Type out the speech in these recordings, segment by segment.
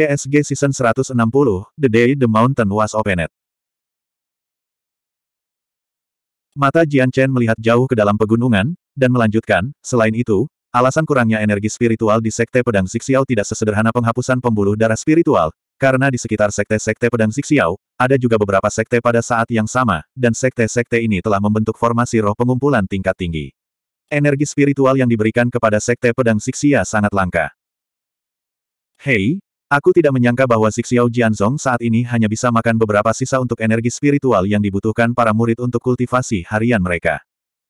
CSG Season 160, The Day the Mountain Was Opened. Mata Jian Chen melihat jauh ke dalam pegunungan, dan melanjutkan, selain itu, alasan kurangnya energi spiritual di Sekte Pedang Zixiao tidak sesederhana penghapusan pembuluh darah spiritual, karena di sekitar sekte-sekte Pedang Zixiao, ada juga beberapa sekte pada saat yang sama, dan sekte-sekte ini telah membentuk formasi roh pengumpulan tingkat tinggi. Energi spiritual yang diberikan kepada Sekte Pedang Zixia sangat langka. Hei, Aku tidak menyangka bahwa Zixiao Jianzong saat ini hanya bisa makan beberapa sisa untuk energi spiritual yang dibutuhkan para murid untuk kultivasi harian mereka.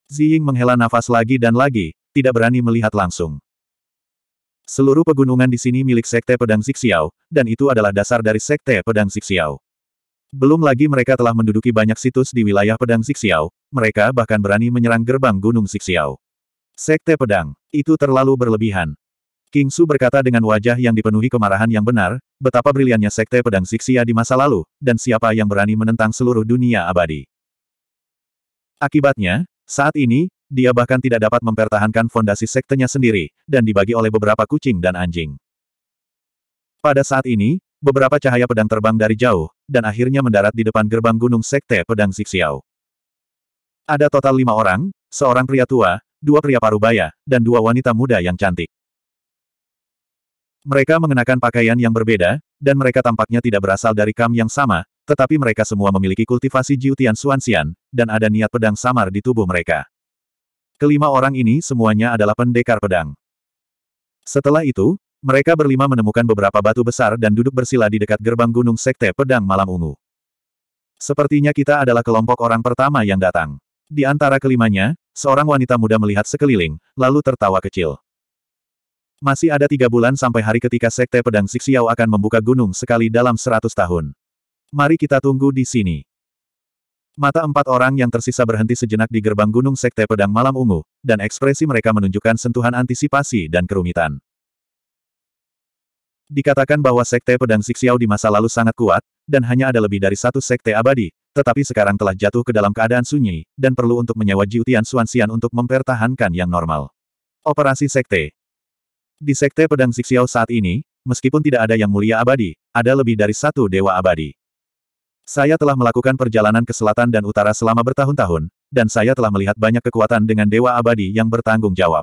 Ziying menghela nafas lagi dan lagi, tidak berani melihat langsung. Seluruh pegunungan di sini milik Sekte Pedang Zixiao, dan itu adalah dasar dari Sekte Pedang Zixiao. Belum lagi mereka telah menduduki banyak situs di wilayah Pedang Zixiao, mereka bahkan berani menyerang gerbang Gunung Zixiao. Sekte Pedang, itu terlalu berlebihan. King Su berkata dengan wajah yang dipenuhi kemarahan yang benar, betapa briliannya Sekte Pedang Sixia di masa lalu, dan siapa yang berani menentang seluruh dunia abadi. Akibatnya, saat ini, dia bahkan tidak dapat mempertahankan fondasi sektenya sendiri, dan dibagi oleh beberapa kucing dan anjing. Pada saat ini, beberapa cahaya pedang terbang dari jauh, dan akhirnya mendarat di depan gerbang gunung Sekte Pedang Sixiao. Ada total lima orang, seorang pria tua, dua pria parubaya, dan dua wanita muda yang cantik. Mereka mengenakan pakaian yang berbeda, dan mereka tampaknya tidak berasal dari kam yang sama, tetapi mereka semua memiliki kultivasi Jiutian Suansian, dan ada niat pedang samar di tubuh mereka. Kelima orang ini semuanya adalah pendekar pedang. Setelah itu, mereka berlima menemukan beberapa batu besar dan duduk bersila di dekat gerbang gunung Sekte Pedang Malam Ungu. Sepertinya kita adalah kelompok orang pertama yang datang. Di antara kelimanya, seorang wanita muda melihat sekeliling, lalu tertawa kecil. Masih ada tiga bulan sampai hari ketika Sekte Pedang Sixiao akan membuka gunung sekali dalam seratus tahun. Mari kita tunggu di sini. Mata empat orang yang tersisa berhenti sejenak di gerbang gunung Sekte Pedang Malam Ungu, dan ekspresi mereka menunjukkan sentuhan antisipasi dan kerumitan. Dikatakan bahwa Sekte Pedang Sixiao di masa lalu sangat kuat, dan hanya ada lebih dari satu Sekte abadi, tetapi sekarang telah jatuh ke dalam keadaan sunyi, dan perlu untuk menyewa Jiutian Suansian untuk mempertahankan yang normal. Operasi Sekte, di Sekte Pedang Zixiao saat ini, meskipun tidak ada yang mulia abadi, ada lebih dari satu dewa abadi. Saya telah melakukan perjalanan ke selatan dan utara selama bertahun-tahun, dan saya telah melihat banyak kekuatan dengan dewa abadi yang bertanggung jawab.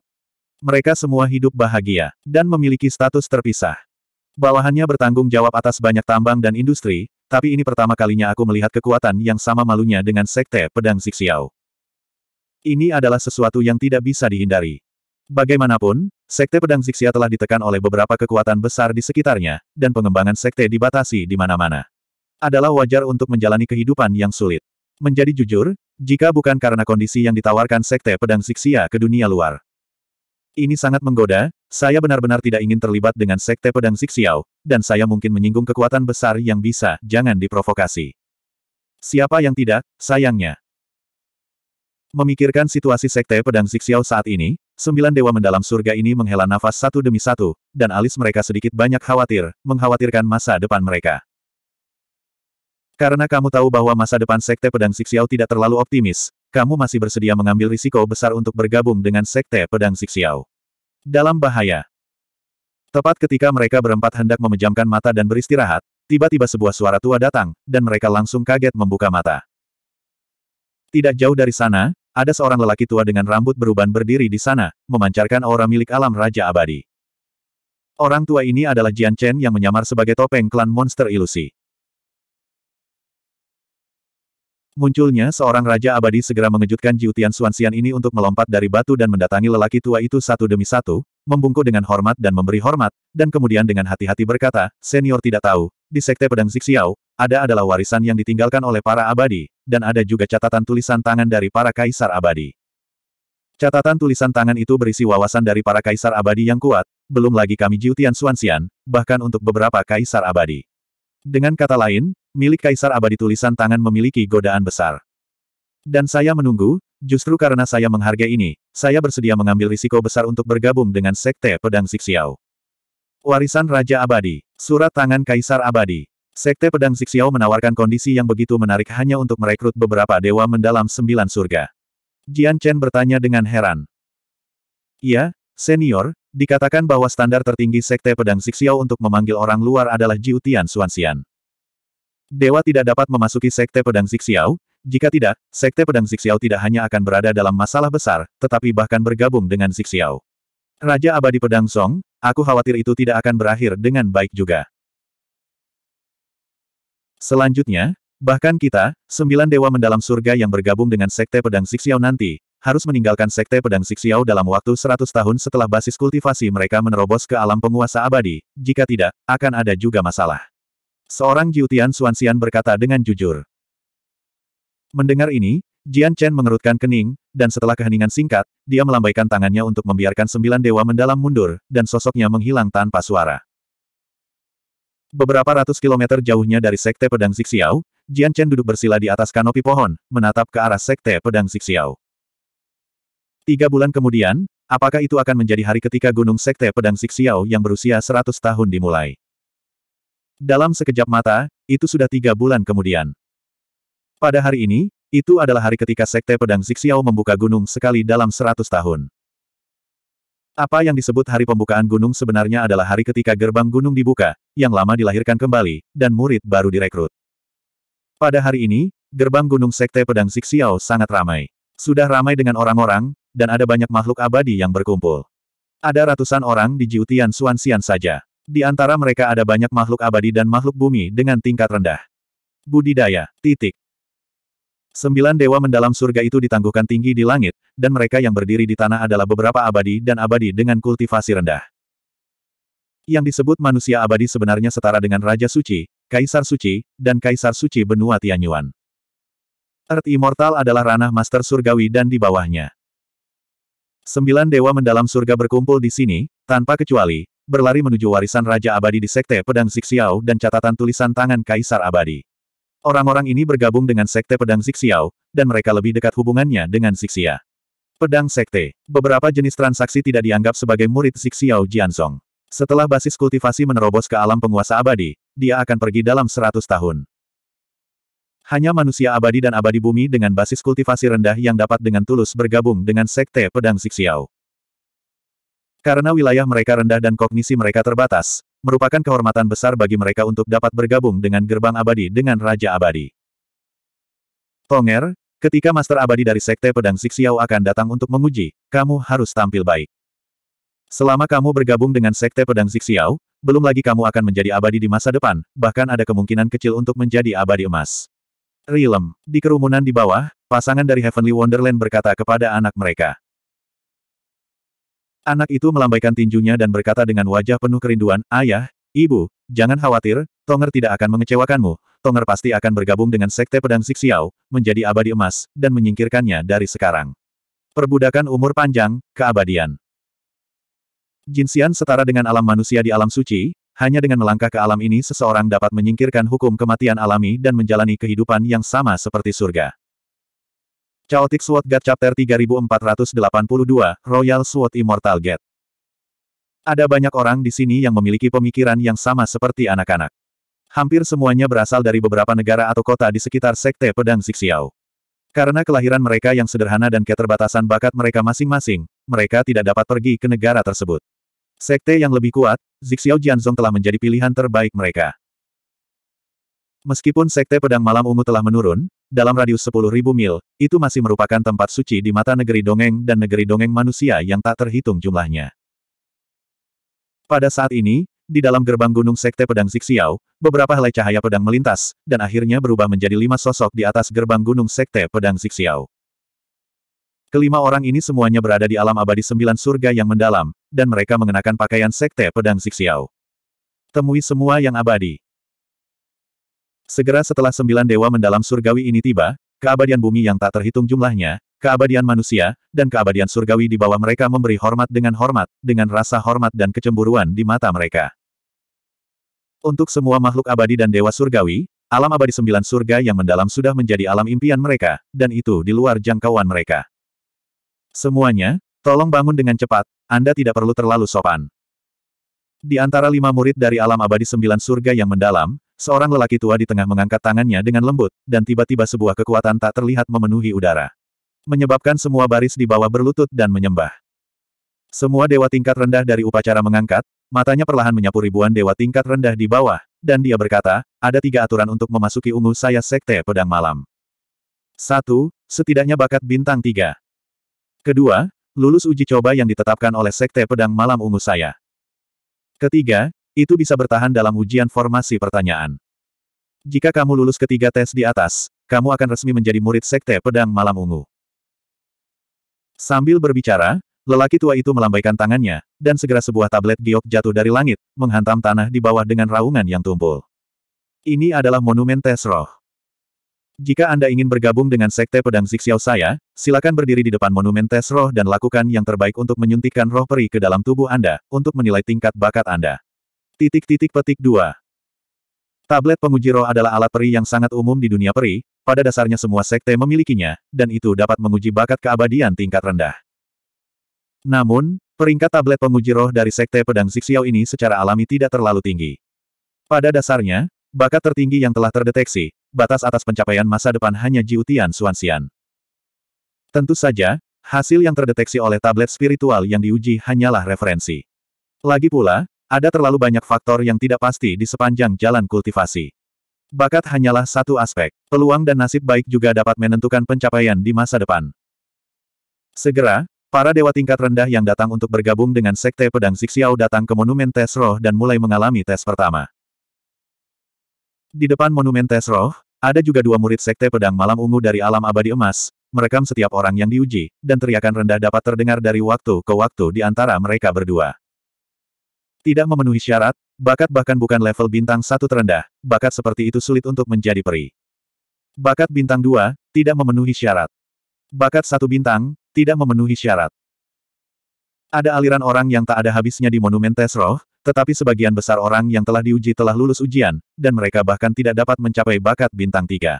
Mereka semua hidup bahagia, dan memiliki status terpisah. Bawahannya bertanggung jawab atas banyak tambang dan industri, tapi ini pertama kalinya aku melihat kekuatan yang sama malunya dengan Sekte Pedang Zixiao. Ini adalah sesuatu yang tidak bisa dihindari. Bagaimanapun, Sekte pedang Zixia telah ditekan oleh beberapa kekuatan besar di sekitarnya, dan pengembangan sekte dibatasi di mana-mana. Adalah wajar untuk menjalani kehidupan yang sulit. Menjadi jujur, jika bukan karena kondisi yang ditawarkan sekte pedang Zixia ke dunia luar. Ini sangat menggoda, saya benar-benar tidak ingin terlibat dengan sekte pedang Zixiao, dan saya mungkin menyinggung kekuatan besar yang bisa, jangan diprovokasi. Siapa yang tidak, sayangnya. Memikirkan situasi Sekte Pedang Zixiao saat ini, sembilan dewa mendalam surga ini menghela nafas satu demi satu, dan alis mereka sedikit banyak khawatir, mengkhawatirkan masa depan mereka. Karena kamu tahu bahwa masa depan Sekte Pedang Zixiao tidak terlalu optimis, kamu masih bersedia mengambil risiko besar untuk bergabung dengan Sekte Pedang Zixiao. Dalam bahaya. Tepat ketika mereka berempat hendak memejamkan mata dan beristirahat, tiba-tiba sebuah suara tua datang, dan mereka langsung kaget membuka mata. Tidak jauh dari sana, ada seorang lelaki tua dengan rambut beruban berdiri di sana, memancarkan aura milik alam Raja Abadi. Orang tua ini adalah Jian Chen yang menyamar sebagai topeng klan monster ilusi. Munculnya seorang Raja Abadi segera mengejutkan Jiutian Suansian ini untuk melompat dari batu dan mendatangi lelaki tua itu satu demi satu, membungkuk dengan hormat dan memberi hormat, dan kemudian dengan hati-hati berkata, senior tidak tahu, di Sekte Pedang Zixiao, ada adalah warisan yang ditinggalkan oleh para abadi, dan ada juga catatan tulisan tangan dari para kaisar abadi. Catatan tulisan tangan itu berisi wawasan dari para kaisar abadi yang kuat, belum lagi kami Jiutian Suansian, bahkan untuk beberapa kaisar abadi. Dengan kata lain, milik kaisar abadi tulisan tangan memiliki godaan besar. Dan saya menunggu, justru karena saya menghargai ini, saya bersedia mengambil risiko besar untuk bergabung dengan Sekte Pedang Zixiao. Warisan Raja Abadi. Surat tangan Kaisar Abadi. Sekte Pedang Zixiao menawarkan kondisi yang begitu menarik hanya untuk merekrut beberapa dewa mendalam sembilan surga. Jian Chen bertanya dengan heran. Iya, senior, dikatakan bahwa standar tertinggi Sekte Pedang Zixiao untuk memanggil orang luar adalah Jiutian Xuanxian. Dewa tidak dapat memasuki Sekte Pedang Zixiao, jika tidak, Sekte Pedang Zixiao tidak hanya akan berada dalam masalah besar, tetapi bahkan bergabung dengan Zixiao. Raja Abadi Pedang Song, aku khawatir itu tidak akan berakhir dengan baik juga. Selanjutnya, bahkan kita, sembilan dewa mendalam surga yang bergabung dengan Sekte Pedang Sixiao nanti, harus meninggalkan Sekte Pedang Sixiao dalam waktu seratus tahun setelah basis kultivasi mereka menerobos ke alam penguasa abadi, jika tidak, akan ada juga masalah. Seorang Jiutian Suansian berkata dengan jujur. Mendengar ini, Jian Chen mengerutkan kening, dan setelah keheningan singkat, dia melambaikan tangannya untuk membiarkan sembilan dewa mendalam mundur, dan sosoknya menghilang tanpa suara. Beberapa ratus kilometer jauhnya dari Sekte Pedang Zixiao, Jian Chen duduk bersila di atas kanopi pohon, menatap ke arah Sekte Pedang Zixiao. Tiga bulan kemudian, apakah itu akan menjadi hari ketika Gunung Sekte Pedang Zixiao yang berusia seratus tahun dimulai? Dalam sekejap mata, itu sudah tiga bulan kemudian. Pada hari ini, itu adalah hari ketika Sekte Pedang Zixiao membuka gunung sekali dalam seratus tahun. Apa yang disebut hari pembukaan gunung sebenarnya adalah hari ketika gerbang gunung dibuka, yang lama dilahirkan kembali, dan murid baru direkrut. Pada hari ini, gerbang gunung Sekte Pedang Zixiao sangat ramai. Sudah ramai dengan orang-orang, dan ada banyak makhluk abadi yang berkumpul. Ada ratusan orang di Jiutian Suansian saja. Di antara mereka ada banyak makhluk abadi dan makhluk bumi dengan tingkat rendah. Budidaya, titik. Sembilan dewa mendalam surga itu ditangguhkan tinggi di langit, dan mereka yang berdiri di tanah adalah beberapa abadi dan abadi dengan kultivasi rendah. Yang disebut manusia abadi sebenarnya setara dengan Raja Suci, Kaisar Suci, dan Kaisar Suci benua Tianyuan. Earth Immortal adalah ranah master surgawi dan di bawahnya. Sembilan dewa mendalam surga berkumpul di sini, tanpa kecuali, berlari menuju warisan Raja Abadi di Sekte Pedang Zixiao dan catatan tulisan tangan Kaisar Abadi. Orang-orang ini bergabung dengan Sekte Pedang Zixiao, dan mereka lebih dekat hubungannya dengan Zixia. Pedang Sekte. Beberapa jenis transaksi tidak dianggap sebagai murid Zixiao Jiansong. Setelah basis kultivasi menerobos ke alam penguasa abadi, dia akan pergi dalam 100 tahun. Hanya manusia abadi dan abadi bumi dengan basis kultivasi rendah yang dapat dengan tulus bergabung dengan Sekte Pedang Zixiao. Karena wilayah mereka rendah dan kognisi mereka terbatas, merupakan kehormatan besar bagi mereka untuk dapat bergabung dengan gerbang abadi dengan Raja Abadi. Tonger, ketika Master Abadi dari Sekte Pedang Zixiao akan datang untuk menguji, kamu harus tampil baik. Selama kamu bergabung dengan Sekte Pedang Zixiao, belum lagi kamu akan menjadi abadi di masa depan, bahkan ada kemungkinan kecil untuk menjadi abadi emas. Rilem, di kerumunan di bawah, pasangan dari Heavenly Wonderland berkata kepada anak mereka. Anak itu melambaikan tinjunya dan berkata dengan wajah penuh kerinduan, Ayah, Ibu, jangan khawatir, Tonger tidak akan mengecewakanmu. Tonger pasti akan bergabung dengan Sekte Pedang Siksiao, menjadi abadi emas, dan menyingkirkannya dari sekarang. Perbudakan umur panjang, keabadian. Jinsian setara dengan alam manusia di alam suci, hanya dengan melangkah ke alam ini seseorang dapat menyingkirkan hukum kematian alami dan menjalani kehidupan yang sama seperti surga. Chaotic Sword God Chapter 3482, Royal Sword Immortal Gate. Ada banyak orang di sini yang memiliki pemikiran yang sama seperti anak-anak. Hampir semuanya berasal dari beberapa negara atau kota di sekitar Sekte Pedang Zixiao. Karena kelahiran mereka yang sederhana dan keterbatasan bakat mereka masing-masing, mereka tidak dapat pergi ke negara tersebut. Sekte yang lebih kuat, Zixiao Jianzong telah menjadi pilihan terbaik mereka. Meskipun Sekte Pedang Malam Ungu telah menurun, dalam radius 10.000 mil, itu masih merupakan tempat suci di mata negeri dongeng dan negeri dongeng manusia yang tak terhitung jumlahnya. Pada saat ini, di dalam gerbang gunung Sekte Pedang Zixiao, beberapa helai cahaya pedang melintas, dan akhirnya berubah menjadi lima sosok di atas gerbang gunung Sekte Pedang Zixiao. Kelima orang ini semuanya berada di alam abadi sembilan surga yang mendalam, dan mereka mengenakan pakaian Sekte Pedang Zixiao. Temui semua yang abadi. Segera setelah sembilan dewa mendalam surgawi ini tiba, keabadian bumi yang tak terhitung jumlahnya, keabadian manusia, dan keabadian surgawi di bawah mereka memberi hormat dengan hormat, dengan rasa hormat dan kecemburuan di mata mereka. Untuk semua makhluk abadi dan dewa surgawi, alam abadi sembilan surga yang mendalam sudah menjadi alam impian mereka, dan itu di luar jangkauan mereka. Semuanya, tolong bangun dengan cepat, Anda tidak perlu terlalu sopan. Di antara lima murid dari alam abadi sembilan surga yang mendalam, Seorang lelaki tua di tengah mengangkat tangannya dengan lembut, dan tiba-tiba sebuah kekuatan tak terlihat memenuhi udara. Menyebabkan semua baris di bawah berlutut dan menyembah. Semua dewa tingkat rendah dari upacara mengangkat, matanya perlahan menyapu ribuan dewa tingkat rendah di bawah, dan dia berkata, ada tiga aturan untuk memasuki ungu saya sekte pedang malam. Satu, setidaknya bakat bintang tiga. Kedua, lulus uji coba yang ditetapkan oleh sekte pedang malam ungu saya. Ketiga, itu bisa bertahan dalam ujian formasi pertanyaan. Jika kamu lulus ketiga tes di atas, kamu akan resmi menjadi murid Sekte Pedang Malam Ungu. Sambil berbicara, lelaki tua itu melambaikan tangannya, dan segera sebuah tablet giok jatuh dari langit, menghantam tanah di bawah dengan raungan yang tumpul. Ini adalah monumen tes roh. Jika Anda ingin bergabung dengan Sekte Pedang Zixiao saya, silakan berdiri di depan monumen tes roh dan lakukan yang terbaik untuk menyuntikkan roh peri ke dalam tubuh Anda, untuk menilai tingkat bakat Anda. Titik-titik petik 2. Tablet penguji roh adalah alat peri yang sangat umum di dunia peri, pada dasarnya semua sekte memilikinya, dan itu dapat menguji bakat keabadian tingkat rendah. Namun, peringkat tablet penguji roh dari sekte pedang Zixiao ini secara alami tidak terlalu tinggi. Pada dasarnya, bakat tertinggi yang telah terdeteksi, batas atas pencapaian masa depan hanya Jiutian Suansian. Tentu saja, hasil yang terdeteksi oleh tablet spiritual yang diuji hanyalah referensi. Lagi pula, ada terlalu banyak faktor yang tidak pasti di sepanjang jalan kultivasi. Bakat hanyalah satu aspek. Peluang dan nasib baik juga dapat menentukan pencapaian di masa depan. Segera, para dewa tingkat rendah yang datang untuk bergabung dengan Sekte Pedang Zixiao datang ke Monumen Tes Roh dan mulai mengalami tes pertama. Di depan Monumen Tes Roh, ada juga dua murid Sekte Pedang Malam Ungu dari Alam Abadi Emas, merekam setiap orang yang diuji, dan teriakan rendah dapat terdengar dari waktu ke waktu di antara mereka berdua. Tidak memenuhi syarat, bakat bahkan bukan level bintang satu terendah, bakat seperti itu sulit untuk menjadi peri. Bakat bintang dua, tidak memenuhi syarat. Bakat satu bintang, tidak memenuhi syarat. Ada aliran orang yang tak ada habisnya di Monumen Tesroh, tetapi sebagian besar orang yang telah diuji telah lulus ujian, dan mereka bahkan tidak dapat mencapai bakat bintang tiga.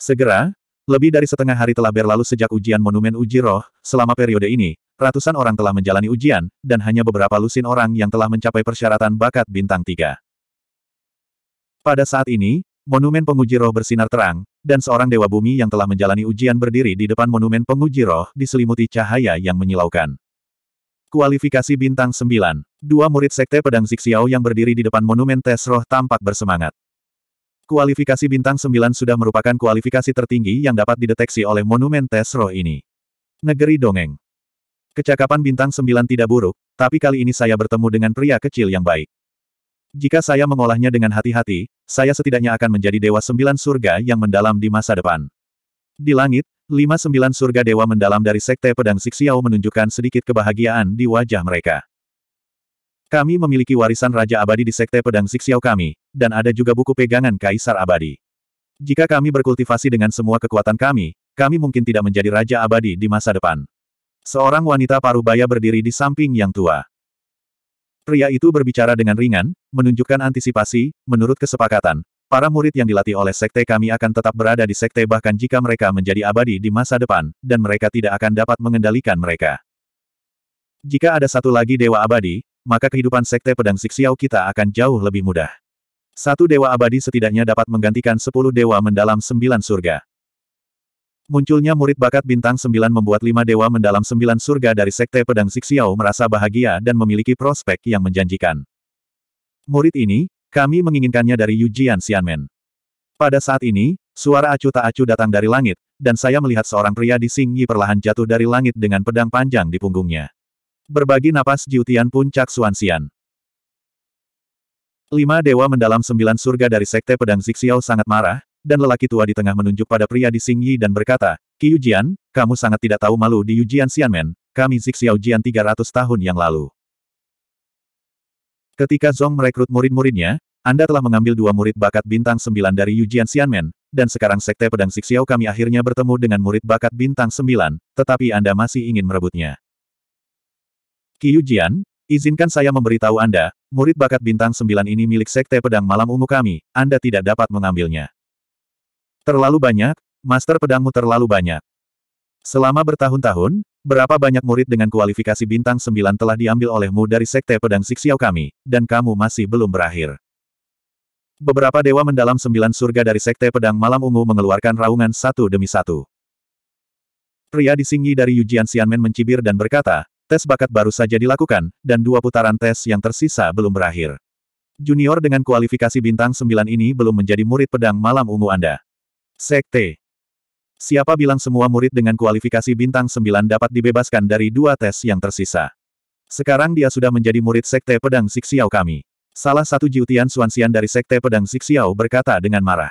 Segera, lebih dari setengah hari telah berlalu sejak ujian monumen uji roh, selama periode ini, ratusan orang telah menjalani ujian, dan hanya beberapa lusin orang yang telah mencapai persyaratan bakat bintang tiga. Pada saat ini, monumen penguji roh bersinar terang, dan seorang dewa bumi yang telah menjalani ujian berdiri di depan monumen penguji roh diselimuti cahaya yang menyilaukan. Kualifikasi Bintang 9. Dua murid Sekte Pedang Zixiao yang berdiri di depan monumen tes roh tampak bersemangat. Kualifikasi bintang 9 sudah merupakan kualifikasi tertinggi yang dapat dideteksi oleh monumen Tesro ini. Negeri Dongeng Kecakapan bintang 9 tidak buruk, tapi kali ini saya bertemu dengan pria kecil yang baik. Jika saya mengolahnya dengan hati-hati, saya setidaknya akan menjadi Dewa Sembilan Surga yang mendalam di masa depan. Di langit, lima sembilan surga dewa mendalam dari Sekte Pedang Sixiao menunjukkan sedikit kebahagiaan di wajah mereka. Kami memiliki warisan Raja Abadi di Sekte Pedang Siksiau kami, dan ada juga buku pegangan Kaisar Abadi. Jika kami berkultivasi dengan semua kekuatan kami, kami mungkin tidak menjadi Raja Abadi di masa depan. Seorang wanita paruh baya berdiri di samping yang tua. Pria itu berbicara dengan ringan, menunjukkan antisipasi, menurut kesepakatan, para murid yang dilatih oleh sekte kami akan tetap berada di sekte bahkan jika mereka menjadi abadi di masa depan, dan mereka tidak akan dapat mengendalikan mereka. Jika ada satu lagi dewa abadi, maka kehidupan sekte pedang Sixiao kita akan jauh lebih mudah. Satu dewa abadi setidaknya dapat menggantikan sepuluh dewa mendalam sembilan surga. Munculnya murid bakat bintang sembilan membuat lima dewa mendalam sembilan surga dari sekte pedang Sixiao merasa bahagia dan memiliki prospek yang menjanjikan. Murid ini, kami menginginkannya dari Yujian Xianmen. Pada saat ini, suara acu tak acu datang dari langit, dan saya melihat seorang pria di Sing perlahan jatuh dari langit dengan pedang panjang di punggungnya. Berbagi napas Jiutian Puncak Suansian. Lima dewa mendalam sembilan surga dari Sekte Pedang Zixiao sangat marah, dan lelaki tua di tengah menunjuk pada pria di Xingyi dan berkata, "Yu Jian, kamu sangat tidak tahu malu di Yujian Xianmen, kami Zixiao Jian 300 tahun yang lalu. Ketika Zong merekrut murid-muridnya, Anda telah mengambil dua murid bakat bintang sembilan dari Yujian Xianmen, dan sekarang Sekte Pedang Zixiao kami akhirnya bertemu dengan murid bakat bintang sembilan, tetapi Anda masih ingin merebutnya. Yu Jian, izinkan saya memberitahu Anda, murid bakat bintang sembilan ini milik Sekte Pedang Malam Ungu kami, Anda tidak dapat mengambilnya. Terlalu banyak, master pedangmu terlalu banyak. Selama bertahun-tahun, berapa banyak murid dengan kualifikasi bintang sembilan telah diambil olehmu dari Sekte Pedang Sixiao kami, dan kamu masih belum berakhir. Beberapa dewa mendalam sembilan surga dari Sekte Pedang Malam Ungu mengeluarkan raungan satu demi satu. Pria disinggi dari Yujian Xianmen mencibir dan berkata, Tes bakat baru saja dilakukan, dan dua putaran tes yang tersisa belum berakhir. Junior dengan kualifikasi bintang 9 ini belum menjadi murid pedang malam ungu Anda. Sekte. Siapa bilang semua murid dengan kualifikasi bintang 9 dapat dibebaskan dari dua tes yang tersisa? Sekarang dia sudah menjadi murid Sekte Pedang Siksiao kami. Salah satu Jiutian Suansian dari Sekte Pedang Siksiao berkata dengan marah.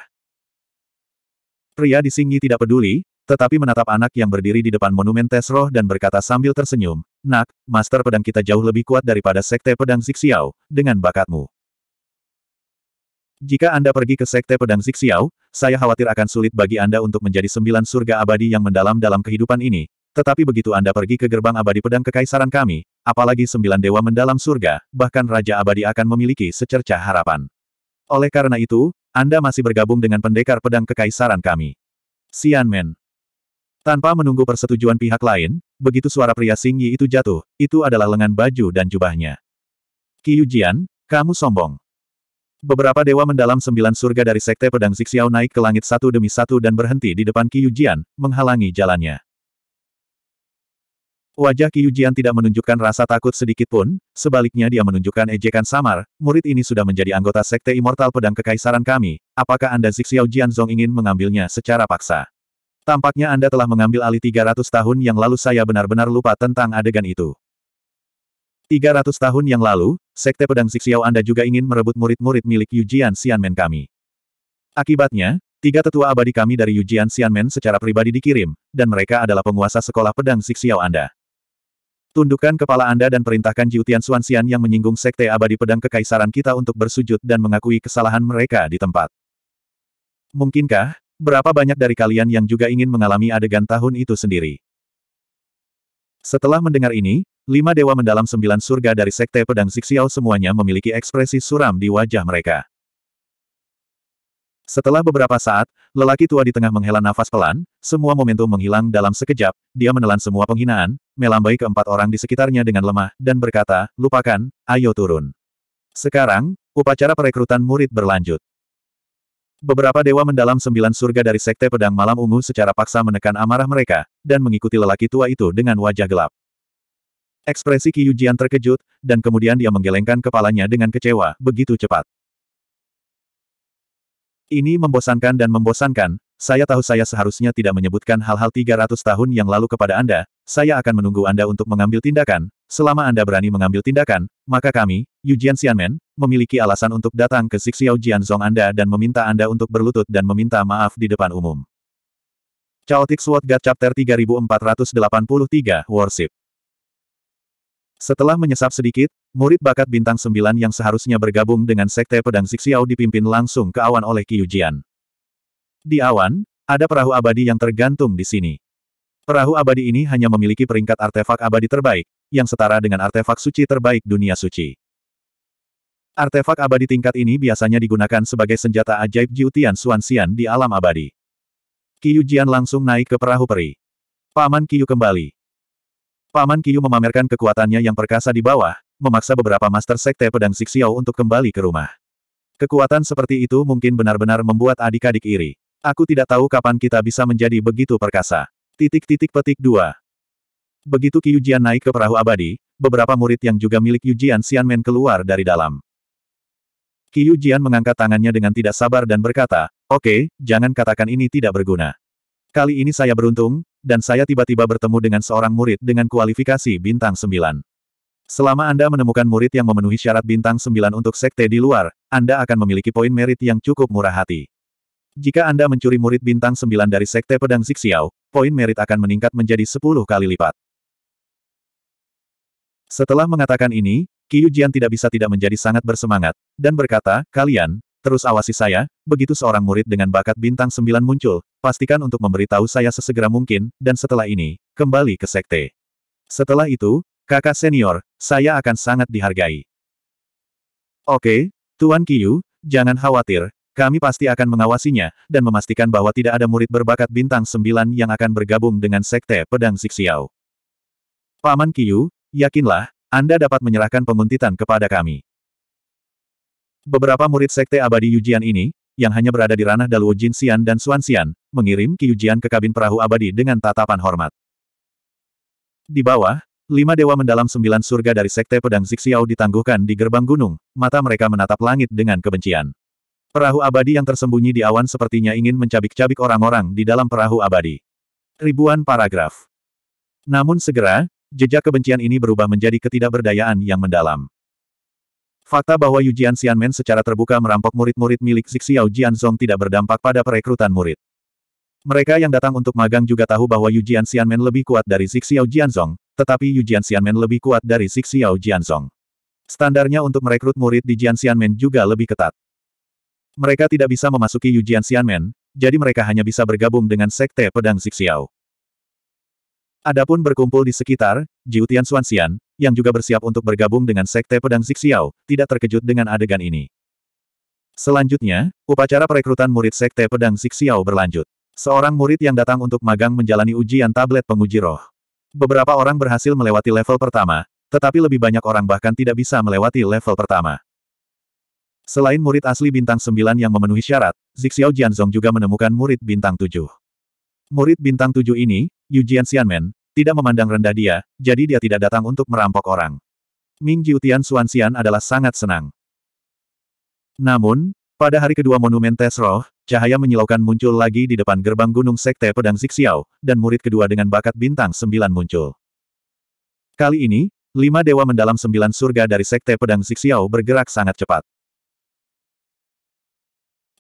Pria di Singyi tidak peduli, tetapi menatap anak yang berdiri di depan monumen tes roh dan berkata sambil tersenyum, Nak, master pedang kita jauh lebih kuat daripada sekte pedang Zixiao, dengan bakatmu. Jika Anda pergi ke sekte pedang Zixiao, saya khawatir akan sulit bagi Anda untuk menjadi sembilan surga abadi yang mendalam dalam kehidupan ini, tetapi begitu Anda pergi ke gerbang abadi pedang kekaisaran kami, apalagi sembilan dewa mendalam surga, bahkan Raja Abadi akan memiliki secercah harapan. Oleh karena itu, Anda masih bergabung dengan pendekar pedang kekaisaran kami. Xianmen, tanpa menunggu persetujuan pihak lain, begitu suara pria singgi itu jatuh, itu adalah lengan baju dan jubahnya. Yujian, kamu sombong. Beberapa dewa mendalam sembilan surga dari sekte pedang Zixiao naik ke langit satu demi satu dan berhenti di depan Yujian, menghalangi jalannya. Wajah Yujian tidak menunjukkan rasa takut sedikit pun, sebaliknya dia menunjukkan ejekan samar, murid ini sudah menjadi anggota sekte immortal pedang kekaisaran kami, apakah Anda Zixiao Jianzong ingin mengambilnya secara paksa? Tampaknya Anda telah mengambil alih 300 tahun yang lalu saya benar-benar lupa tentang adegan itu. 300 tahun yang lalu, Sekte Pedang Zixiao Anda juga ingin merebut murid-murid milik Yujian Xianmen kami. Akibatnya, tiga tetua abadi kami dari Yujian Xianmen secara pribadi dikirim, dan mereka adalah penguasa sekolah pedang Zixiao Anda. Tundukkan kepala Anda dan perintahkan Jiutian Xuanxian yang menyinggung Sekte Abadi Pedang Kekaisaran kita untuk bersujud dan mengakui kesalahan mereka di tempat. Mungkinkah, Berapa banyak dari kalian yang juga ingin mengalami adegan tahun itu sendiri? Setelah mendengar ini, lima dewa mendalam sembilan surga dari Sekte Pedang Zixiao semuanya memiliki ekspresi suram di wajah mereka. Setelah beberapa saat, lelaki tua di tengah menghela nafas pelan, semua momentum menghilang dalam sekejap, dia menelan semua penghinaan, melambai keempat orang di sekitarnya dengan lemah, dan berkata, lupakan, ayo turun. Sekarang, upacara perekrutan murid berlanjut. Beberapa dewa mendalam sembilan surga dari Sekte Pedang Malam Ungu secara paksa menekan amarah mereka, dan mengikuti lelaki tua itu dengan wajah gelap. Ekspresi Jian terkejut, dan kemudian dia menggelengkan kepalanya dengan kecewa, begitu cepat. Ini membosankan dan membosankan, saya tahu saya seharusnya tidak menyebutkan hal-hal 300 tahun yang lalu kepada Anda, saya akan menunggu Anda untuk mengambil tindakan, Selama Anda berani mengambil tindakan, maka kami, Yujian Xianmen, memiliki alasan untuk datang ke Siksiao Jianzong Anda dan meminta Anda untuk berlutut dan meminta maaf di depan umum. Chaotic Sword God Chapter 3483 Worship Setelah menyesap sedikit, murid bakat bintang sembilan yang seharusnya bergabung dengan Sekte Pedang Sixiao dipimpin langsung ke awan oleh Jian. Di awan, ada perahu abadi yang tergantung di sini. Perahu abadi ini hanya memiliki peringkat artefak abadi terbaik, yang setara dengan artefak suci terbaik dunia suci. Artefak abadi tingkat ini biasanya digunakan sebagai senjata ajaib Jiutian Suansian di alam abadi. Qiyu Jian langsung naik ke perahu peri. Paman Qiyu kembali. Paman Qiyu memamerkan kekuatannya yang perkasa di bawah, memaksa beberapa master sekte pedang Sixiao untuk kembali ke rumah. Kekuatan seperti itu mungkin benar-benar membuat adik-adik iri. Aku tidak tahu kapan kita bisa menjadi begitu perkasa. Titik-titik petik dua. Begitu Qiu Jian naik ke perahu abadi, beberapa murid yang juga milik Yu Jian Xianmen keluar dari dalam. Qiu Jian mengangkat tangannya dengan tidak sabar dan berkata, Oke, okay, jangan katakan ini tidak berguna. Kali ini saya beruntung, dan saya tiba-tiba bertemu dengan seorang murid dengan kualifikasi bintang sembilan. Selama Anda menemukan murid yang memenuhi syarat bintang sembilan untuk sekte di luar, Anda akan memiliki poin merit yang cukup murah hati. Jika Anda mencuri murid bintang sembilan dari sekte pedang Zixiao, poin merit akan meningkat menjadi 10 kali lipat. Setelah mengatakan ini, Qiu Jian tidak bisa tidak menjadi sangat bersemangat, dan berkata, kalian, terus awasi saya, begitu seorang murid dengan bakat bintang sembilan muncul, pastikan untuk memberitahu saya sesegera mungkin, dan setelah ini, kembali ke sekte. Setelah itu, kakak senior, saya akan sangat dihargai. Oke, Tuan Qiu, jangan khawatir, kami pasti akan mengawasinya, dan memastikan bahwa tidak ada murid berbakat bintang sembilan yang akan bergabung dengan sekte pedang Zixiao. Paman Qiu, Yakinlah, Anda dapat menyerahkan penguntitan kepada kami. Beberapa murid Sekte Abadi Yujian ini, yang hanya berada di ranah Daluo Jin Xian dan Xuan Xian, mengirim Qi Yujian ke kabin perahu abadi dengan tatapan hormat. Di bawah, lima dewa mendalam sembilan surga dari Sekte Pedang Zixiao ditangguhkan di gerbang gunung, mata mereka menatap langit dengan kebencian. Perahu abadi yang tersembunyi di awan sepertinya ingin mencabik-cabik orang-orang di dalam perahu abadi. Ribuan paragraf. Namun segera, jejak kebencian ini berubah menjadi ketidakberdayaan yang mendalam. Fakta bahwa Yujian Xianmen secara terbuka merampok murid-murid milik Zixiao Jianzong tidak berdampak pada perekrutan murid. Mereka yang datang untuk magang juga tahu bahwa Yujian Xianmen lebih kuat dari Zixiao Jianzong, tetapi Yujian Xianmen lebih kuat dari Zixiao Jianzong. Standarnya untuk merekrut murid di Jian Xianmen juga lebih ketat. Mereka tidak bisa memasuki Yujian Xianmen, jadi mereka hanya bisa bergabung dengan Sekte Pedang Zixiao. Adapun berkumpul di sekitar, Jiu Tian Xuanxian, yang juga bersiap untuk bergabung dengan Sekte Pedang Zixiao, tidak terkejut dengan adegan ini. Selanjutnya, upacara perekrutan murid Sekte Pedang Zixiao berlanjut. Seorang murid yang datang untuk magang menjalani ujian tablet penguji roh. Beberapa orang berhasil melewati level pertama, tetapi lebih banyak orang bahkan tidak bisa melewati level pertama. Selain murid asli bintang 9 yang memenuhi syarat, Zixiao Jianzong juga menemukan murid bintang 7. Murid bintang tujuh ini, Yujian Xianmen, tidak memandang rendah dia, jadi dia tidak datang untuk merampok orang. Ming Jiutian Xian adalah sangat senang. Namun, pada hari kedua monumen tes roh, cahaya menyilaukan muncul lagi di depan gerbang gunung Sekte Pedang Zixiao, dan murid kedua dengan bakat bintang sembilan muncul. Kali ini, lima dewa mendalam sembilan surga dari Sekte Pedang Zixiao bergerak sangat cepat.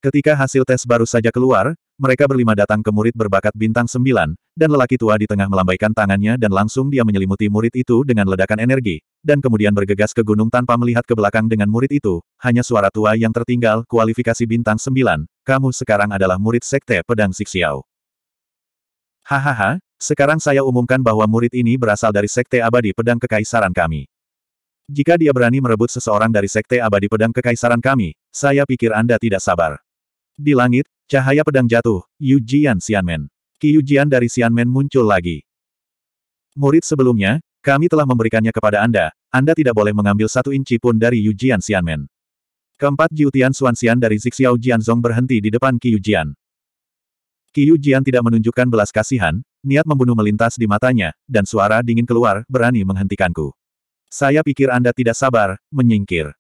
Ketika hasil tes baru saja keluar, mereka berlima datang ke murid berbakat bintang sembilan, dan lelaki tua di tengah melambaikan tangannya dan langsung dia menyelimuti murid itu dengan ledakan energi, dan kemudian bergegas ke gunung tanpa melihat ke belakang dengan murid itu, hanya suara tua yang tertinggal, kualifikasi bintang sembilan, kamu sekarang adalah murid sekte pedang Siksiao. Hahaha, sekarang saya umumkan bahwa murid ini berasal dari sekte abadi pedang kekaisaran kami. Jika dia berani merebut seseorang dari sekte abadi pedang kekaisaran kami, saya pikir Anda tidak sabar. Di langit, cahaya pedang jatuh, Yu Jian Xianmen. Ki Yu Jian dari Xianmen muncul lagi. Murid sebelumnya, kami telah memberikannya kepada Anda, Anda tidak boleh mengambil satu inci pun dari Yu Jian Xianmen. Keempat Jiutian Xian dari Zixiao Jianzong berhenti di depan Ki Yu Jian. Ki Yu Jian tidak menunjukkan belas kasihan, niat membunuh melintas di matanya, dan suara dingin keluar, berani menghentikanku. Saya pikir Anda tidak sabar, menyingkir.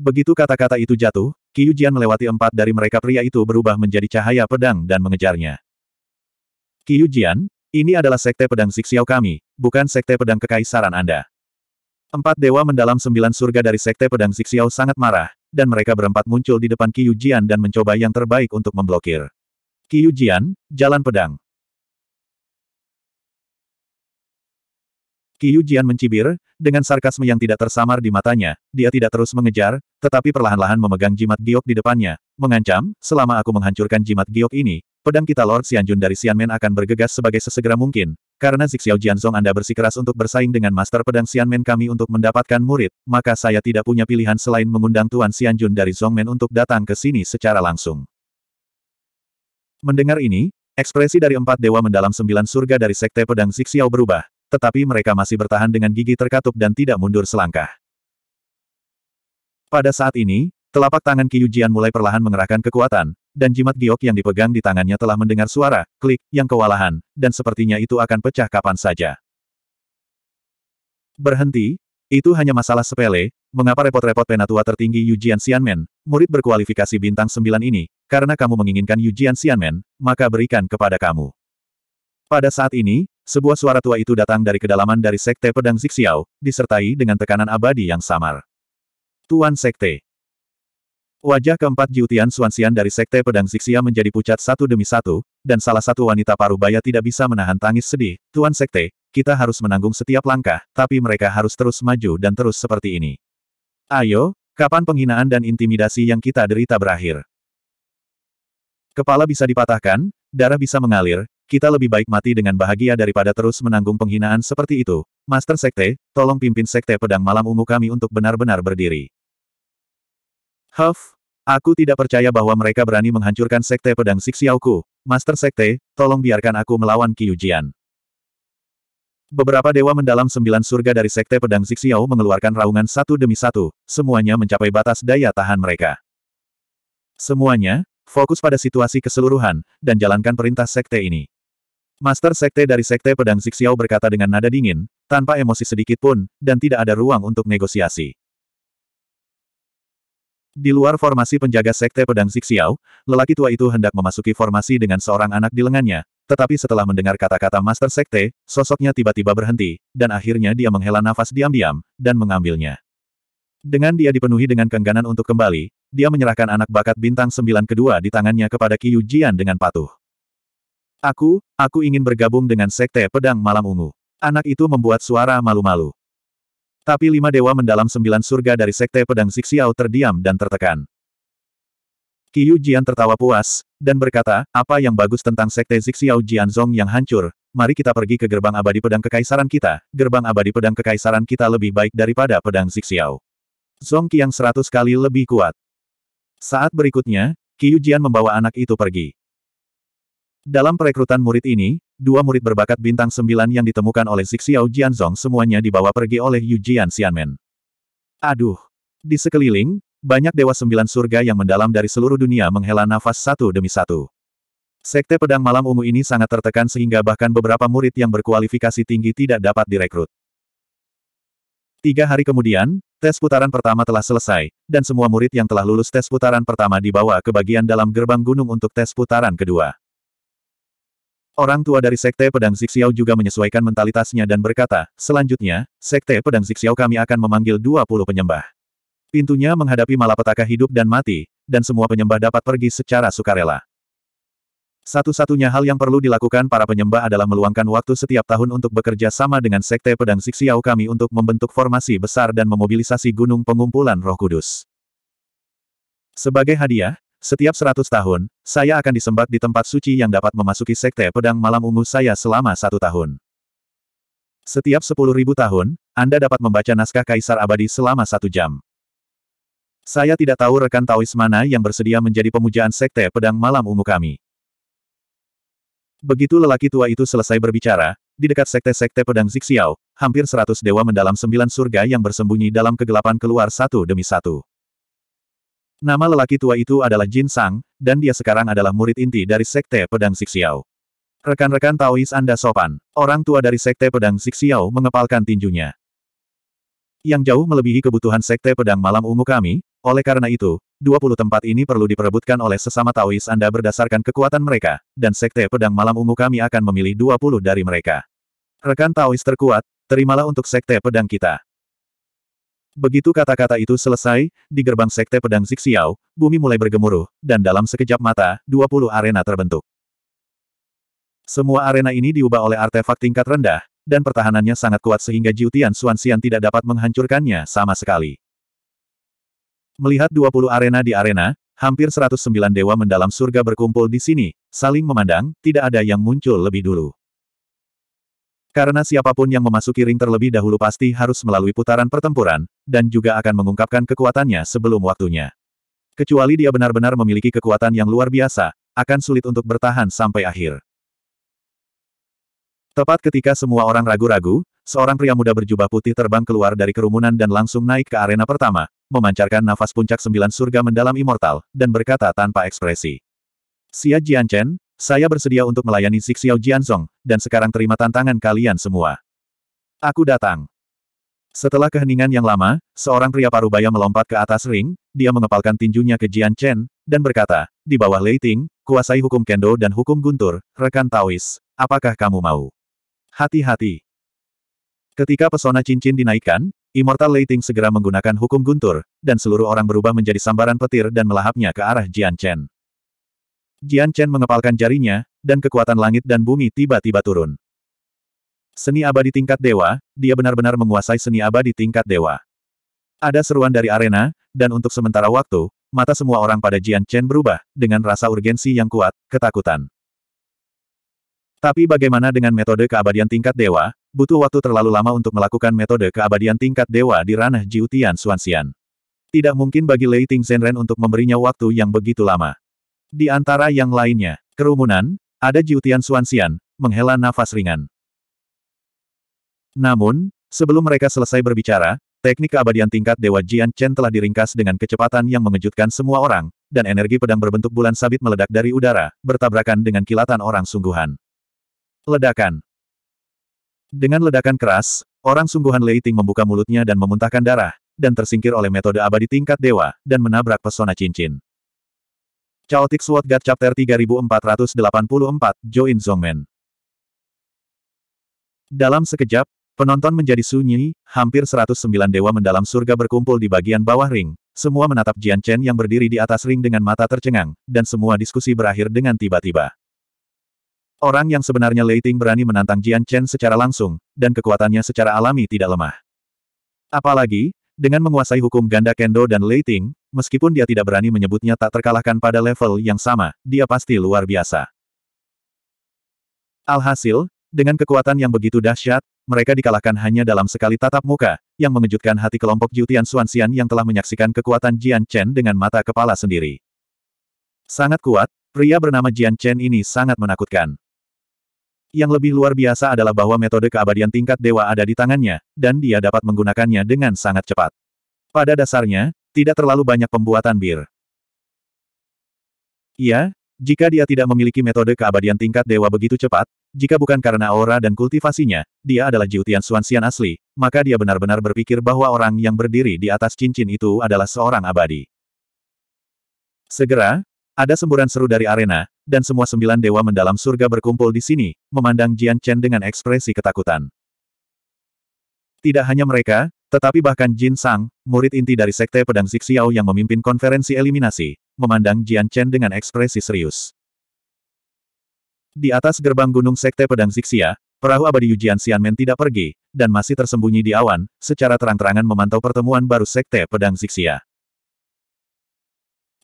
Begitu kata-kata itu jatuh, Qiu Jian melewati empat dari mereka pria itu berubah menjadi cahaya pedang dan mengejarnya. Qiu Jian, ini adalah sekte pedang Sixiao kami, bukan sekte pedang kekaisaran Anda. Empat dewa mendalam sembilan surga dari sekte pedang Sixiao sangat marah, dan mereka berempat muncul di depan Qiu Jian dan mencoba yang terbaik untuk memblokir. Qiu Jian, Jalan Pedang. Yu Jian mencibir, dengan sarkasme yang tidak tersamar di matanya, dia tidak terus mengejar, tetapi perlahan-lahan memegang jimat giok di depannya, mengancam, selama aku menghancurkan jimat giok ini, pedang kita Lord Xianjun dari Xianmen akan bergegas sebagai sesegera mungkin, karena Zixiao Jianzong Anda bersikeras untuk bersaing dengan master pedang Xianmen kami untuk mendapatkan murid, maka saya tidak punya pilihan selain mengundang Tuan Xianjun dari Zongmen untuk datang ke sini secara langsung. Mendengar ini, ekspresi dari empat dewa mendalam sembilan surga dari sekte pedang Zixiao berubah, tetapi mereka masih bertahan dengan gigi terkatup dan tidak mundur selangkah. Pada saat ini, telapak tangan Qiu Jian mulai perlahan mengerahkan kekuatan, dan jimat giok yang dipegang di tangannya telah mendengar suara, klik, yang kewalahan, dan sepertinya itu akan pecah kapan saja. Berhenti? Itu hanya masalah sepele, mengapa repot-repot penatua tertinggi Yujian Xianmen, murid berkualifikasi bintang sembilan ini, karena kamu menginginkan Yujian Xianmen, maka berikan kepada kamu. Pada saat ini, sebuah suara tua itu datang dari kedalaman dari Sekte Pedang Zixiao, disertai dengan tekanan abadi yang samar. Tuan Sekte. Wajah keempat Jiutian Suansian dari Sekte Pedang Zixia menjadi pucat satu demi satu, dan salah satu wanita paruh baya tidak bisa menahan tangis sedih. Tuan Sekte, kita harus menanggung setiap langkah, tapi mereka harus terus maju dan terus seperti ini. Ayo, kapan penghinaan dan intimidasi yang kita derita berakhir? Kepala bisa dipatahkan, darah bisa mengalir, kita lebih baik mati dengan bahagia daripada terus menanggung penghinaan seperti itu. Master Sekte, tolong pimpin Sekte Pedang Malam Ungu kami untuk benar-benar berdiri. Huff, aku tidak percaya bahwa mereka berani menghancurkan Sekte Pedang Siksiauku. Master Sekte, tolong biarkan aku melawan kiyujian. Beberapa dewa mendalam sembilan surga dari Sekte Pedang Siksiau mengeluarkan raungan satu demi satu, semuanya mencapai batas daya tahan mereka. Semuanya, fokus pada situasi keseluruhan, dan jalankan perintah Sekte ini. Master Sekte dari Sekte Pedang Zixiao berkata dengan nada dingin, tanpa emosi sedikit pun, dan tidak ada ruang untuk negosiasi. Di luar formasi penjaga Sekte Pedang Zixiao, lelaki tua itu hendak memasuki formasi dengan seorang anak di lengannya, tetapi setelah mendengar kata-kata Master Sekte, sosoknya tiba-tiba berhenti, dan akhirnya dia menghela nafas diam-diam, dan mengambilnya. Dengan dia dipenuhi dengan kengganan untuk kembali, dia menyerahkan anak bakat bintang sembilan kedua di tangannya kepada Qiu Jian dengan patuh. Aku, aku ingin bergabung dengan Sekte Pedang Malam Ungu. Anak itu membuat suara malu-malu. Tapi lima dewa mendalam sembilan surga dari Sekte Pedang Zixiao terdiam dan tertekan. Qiu Jian tertawa puas, dan berkata, apa yang bagus tentang Sekte Zixiao Jianzong yang hancur, mari kita pergi ke gerbang abadi pedang kekaisaran kita, gerbang abadi pedang kekaisaran kita lebih baik daripada pedang Zixiao. Zong Qiang seratus kali lebih kuat. Saat berikutnya, Qiu Jian membawa anak itu pergi. Dalam perekrutan murid ini, dua murid berbakat bintang sembilan yang ditemukan oleh Zixiao Jianzong semuanya dibawa pergi oleh Yu Jian Xianmen. Aduh! Di sekeliling, banyak dewa sembilan surga yang mendalam dari seluruh dunia menghela nafas satu demi satu. Sekte Pedang Malam Ungu ini sangat tertekan sehingga bahkan beberapa murid yang berkualifikasi tinggi tidak dapat direkrut. Tiga hari kemudian, tes putaran pertama telah selesai, dan semua murid yang telah lulus tes putaran pertama dibawa ke bagian dalam gerbang gunung untuk tes putaran kedua. Orang tua dari Sekte Pedang Zixiao juga menyesuaikan mentalitasnya dan berkata, selanjutnya, Sekte Pedang Zixiao kami akan memanggil 20 penyembah. Pintunya menghadapi malapetaka hidup dan mati, dan semua penyembah dapat pergi secara sukarela. Satu-satunya hal yang perlu dilakukan para penyembah adalah meluangkan waktu setiap tahun untuk bekerja sama dengan Sekte Pedang Zixiao kami untuk membentuk formasi besar dan memobilisasi gunung pengumpulan roh kudus. Sebagai hadiah, setiap seratus tahun, saya akan disembak di tempat suci yang dapat memasuki sekte pedang malam ungu saya selama satu tahun. Setiap sepuluh ribu tahun, Anda dapat membaca naskah Kaisar Abadi selama satu jam. Saya tidak tahu rekan Taois mana yang bersedia menjadi pemujaan sekte pedang malam ungu kami. Begitu lelaki tua itu selesai berbicara, di dekat sekte-sekte pedang Zixiao, hampir seratus dewa mendalam sembilan surga yang bersembunyi dalam kegelapan keluar satu demi satu. Nama lelaki tua itu adalah Jin Sang, dan dia sekarang adalah murid inti dari Sekte Pedang Siksiao. Rekan-rekan Taois Anda sopan, orang tua dari Sekte Pedang Siksiao mengepalkan tinjunya. Yang jauh melebihi kebutuhan Sekte Pedang Malam Ungu kami, oleh karena itu, 20 tempat ini perlu diperebutkan oleh sesama Taois Anda berdasarkan kekuatan mereka, dan Sekte Pedang Malam Ungu kami akan memilih 20 dari mereka. Rekan Taois terkuat, terimalah untuk Sekte Pedang kita. Begitu kata-kata itu selesai, di gerbang sekte pedang Zixiao, bumi mulai bergemuruh, dan dalam sekejap mata, 20 arena terbentuk. Semua arena ini diubah oleh artefak tingkat rendah, dan pertahanannya sangat kuat sehingga Jiutian Xian tidak dapat menghancurkannya sama sekali. Melihat 20 arena di arena, hampir 109 dewa mendalam surga berkumpul di sini, saling memandang, tidak ada yang muncul lebih dulu. Karena siapapun yang memasuki ring terlebih dahulu pasti harus melalui putaran pertempuran, dan juga akan mengungkapkan kekuatannya sebelum waktunya. Kecuali dia benar-benar memiliki kekuatan yang luar biasa, akan sulit untuk bertahan sampai akhir. Tepat ketika semua orang ragu-ragu, seorang pria muda berjubah putih terbang keluar dari kerumunan dan langsung naik ke arena pertama, memancarkan nafas puncak sembilan surga mendalam immortal, dan berkata tanpa ekspresi. Xia Jianchen, saya bersedia untuk melayani Zixiao Jianzong, dan sekarang terima tantangan kalian semua. Aku datang. Setelah keheningan yang lama, seorang pria parubaya melompat ke atas ring, dia mengepalkan tinjunya ke Jian Chen, dan berkata, di bawah Leiting, kuasai hukum Kendo dan hukum Guntur, rekan Taois, apakah kamu mau? Hati-hati. Ketika pesona cincin dinaikkan, Immortal Leiting segera menggunakan hukum Guntur, dan seluruh orang berubah menjadi sambaran petir dan melahapnya ke arah Jian Chen. Jian Chen mengepalkan jarinya, dan kekuatan langit dan bumi tiba-tiba turun. Seni abadi tingkat dewa, dia benar-benar menguasai seni abadi tingkat dewa. Ada seruan dari arena, dan untuk sementara waktu, mata semua orang pada Jian Chen berubah, dengan rasa urgensi yang kuat, ketakutan. Tapi bagaimana dengan metode keabadian tingkat dewa, butuh waktu terlalu lama untuk melakukan metode keabadian tingkat dewa di ranah Jiutian Xuanxian. Tidak mungkin bagi Lei Ting Zhenren untuk memberinya waktu yang begitu lama. Di antara yang lainnya, kerumunan, ada Jiutian Suansian, menghela nafas ringan. Namun, sebelum mereka selesai berbicara, teknik keabadian tingkat Dewa Jian Chen telah diringkas dengan kecepatan yang mengejutkan semua orang, dan energi pedang berbentuk bulan sabit meledak dari udara, bertabrakan dengan kilatan orang sungguhan. Ledakan Dengan ledakan keras, orang sungguhan Lei Ting membuka mulutnya dan memuntahkan darah, dan tersingkir oleh metode abadi tingkat dewa, dan menabrak pesona cincin. Chaotic Sword God Chapter 3484, Join Zongmen. Dalam sekejap, penonton menjadi sunyi, hampir 109 dewa mendalam surga berkumpul di bagian bawah ring, semua menatap Jian Chen yang berdiri di atas ring dengan mata tercengang, dan semua diskusi berakhir dengan tiba-tiba. Orang yang sebenarnya Leiting berani menantang Jian Chen secara langsung, dan kekuatannya secara alami tidak lemah. Apalagi, dengan menguasai hukum ganda Kendo dan Leiting, meskipun dia tidak berani menyebutnya tak terkalahkan pada level yang sama, dia pasti luar biasa. Alhasil, dengan kekuatan yang begitu dahsyat, mereka dikalahkan hanya dalam sekali tatap muka, yang mengejutkan hati kelompok Jutian Suansian yang telah menyaksikan kekuatan Jian Chen dengan mata kepala sendiri. Sangat kuat, pria bernama Jian Chen ini sangat menakutkan. Yang lebih luar biasa adalah bahwa metode keabadian tingkat dewa ada di tangannya, dan dia dapat menggunakannya dengan sangat cepat. Pada dasarnya, tidak terlalu banyak pembuatan bir. Iya, jika dia tidak memiliki metode keabadian tingkat dewa begitu cepat, jika bukan karena aura dan kultivasinya, dia adalah Jiutian Suansian asli, maka dia benar-benar berpikir bahwa orang yang berdiri di atas cincin itu adalah seorang abadi. Segera, ada semburan seru dari arena, dan semua sembilan dewa mendalam surga berkumpul di sini, memandang Jian Chen dengan ekspresi ketakutan. Tidak hanya mereka, tetapi bahkan Jin Sang, murid inti dari Sekte Pedang Zixiao yang memimpin konferensi eliminasi, memandang Jian Chen dengan ekspresi serius. Di atas gerbang gunung Sekte Pedang Zixia, perahu abadi Yujian Xianmen tidak pergi, dan masih tersembunyi di awan, secara terang-terangan memantau pertemuan baru Sekte Pedang Zixia.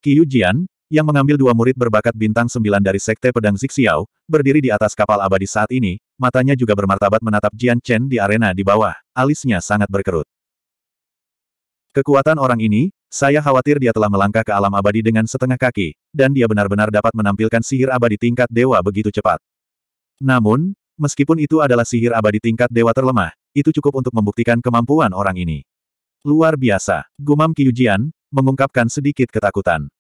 Yu Jian, yang mengambil dua murid berbakat bintang sembilan dari Sekte Pedang Zixiao, berdiri di atas kapal abadi saat ini, matanya juga bermartabat menatap Jian Chen di arena di bawah, alisnya sangat berkerut. Kekuatan orang ini, saya khawatir dia telah melangkah ke alam abadi dengan setengah kaki, dan dia benar-benar dapat menampilkan sihir abadi tingkat dewa begitu cepat. Namun, meskipun itu adalah sihir abadi tingkat dewa terlemah, itu cukup untuk membuktikan kemampuan orang ini. Luar biasa, gumam Kyujian, mengungkapkan sedikit ketakutan.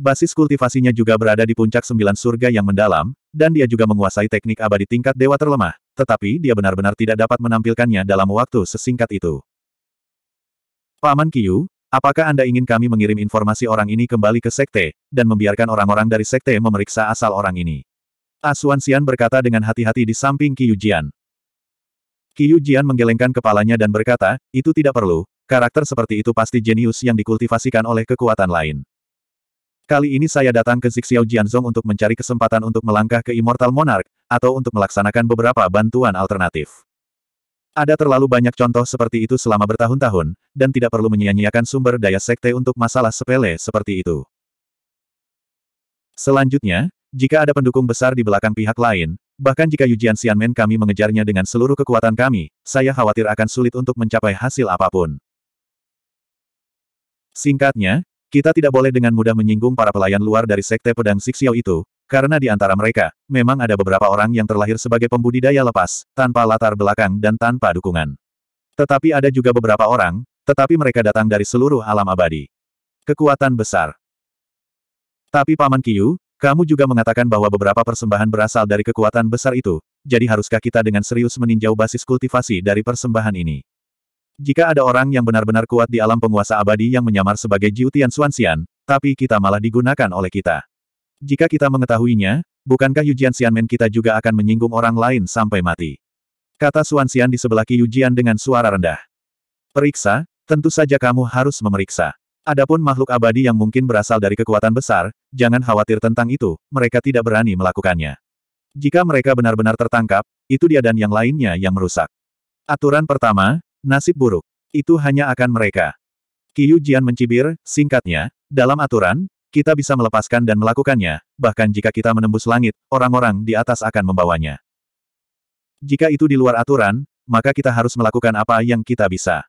Basis kultivasinya juga berada di puncak sembilan surga yang mendalam, dan dia juga menguasai teknik abadi tingkat dewa terlemah, tetapi dia benar-benar tidak dapat menampilkannya dalam waktu sesingkat itu. Paman Kiyu, apakah Anda ingin kami mengirim informasi orang ini kembali ke sekte, dan membiarkan orang-orang dari sekte memeriksa asal orang ini? Asuan Xian berkata dengan hati-hati di samping Kiyu Jian. Kiyu Jian menggelengkan kepalanya dan berkata, itu tidak perlu, karakter seperti itu pasti jenius yang dikultivasikan oleh kekuatan lain. Kali ini saya datang ke Zixiao Jianzong untuk mencari kesempatan untuk melangkah ke Immortal Monarch, atau untuk melaksanakan beberapa bantuan alternatif. Ada terlalu banyak contoh seperti itu selama bertahun-tahun, dan tidak perlu menyia-nyiakan sumber daya sekte untuk masalah sepele seperti itu. Selanjutnya, jika ada pendukung besar di belakang pihak lain, bahkan jika Yujian Xianmen kami mengejarnya dengan seluruh kekuatan kami, saya khawatir akan sulit untuk mencapai hasil apapun. Singkatnya, kita tidak boleh dengan mudah menyinggung para pelayan luar dari sekte pedang Sixiao itu, karena di antara mereka, memang ada beberapa orang yang terlahir sebagai pembudidaya lepas, tanpa latar belakang dan tanpa dukungan. Tetapi ada juga beberapa orang, tetapi mereka datang dari seluruh alam abadi. Kekuatan besar. Tapi Paman Kiyu, kamu juga mengatakan bahwa beberapa persembahan berasal dari kekuatan besar itu, jadi haruskah kita dengan serius meninjau basis kultivasi dari persembahan ini? Jika ada orang yang benar-benar kuat di alam penguasa abadi yang menyamar sebagai Jiutian Suansian, tapi kita malah digunakan oleh kita. Jika kita mengetahuinya, bukankah Yujian Xianmen kita juga akan menyinggung orang lain sampai mati? Kata Suan Xian di sebelah Ki Yujian dengan suara rendah. Periksa, tentu saja kamu harus memeriksa. Adapun makhluk abadi yang mungkin berasal dari kekuatan besar, jangan khawatir tentang itu, mereka tidak berani melakukannya. Jika mereka benar-benar tertangkap, itu dia dan yang lainnya yang merusak. Aturan pertama, nasib buruk. Itu hanya akan mereka. Qiu Jian mencibir, singkatnya, dalam aturan, kita bisa melepaskan dan melakukannya, bahkan jika kita menembus langit, orang-orang di atas akan membawanya. Jika itu di luar aturan, maka kita harus melakukan apa yang kita bisa.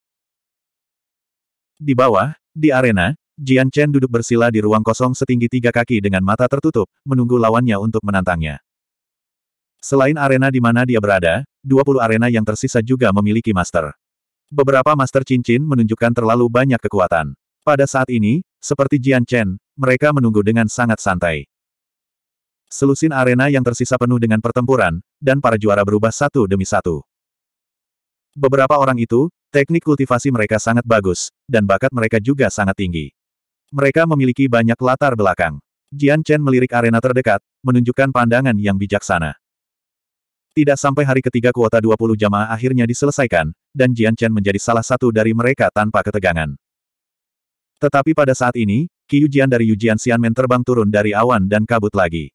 Di bawah, di arena, Jian Chen duduk bersila di ruang kosong setinggi tiga kaki dengan mata tertutup, menunggu lawannya untuk menantangnya. Selain arena di mana dia berada, 20 arena yang tersisa juga memiliki master. Beberapa master cincin menunjukkan terlalu banyak kekuatan. Pada saat ini, seperti Jian Chen, mereka menunggu dengan sangat santai. Selusin arena yang tersisa penuh dengan pertempuran, dan para juara berubah satu demi satu. Beberapa orang itu, teknik kultivasi mereka sangat bagus, dan bakat mereka juga sangat tinggi. Mereka memiliki banyak latar belakang. Jian Chen melirik arena terdekat, menunjukkan pandangan yang bijaksana. Tidak sampai hari ketiga kuota 20 jamaah akhirnya diselesaikan, dan Jian Chen menjadi salah satu dari mereka tanpa ketegangan. Tetapi pada saat ini, ujian dari Yujian Xianmen terbang turun dari awan dan kabut lagi.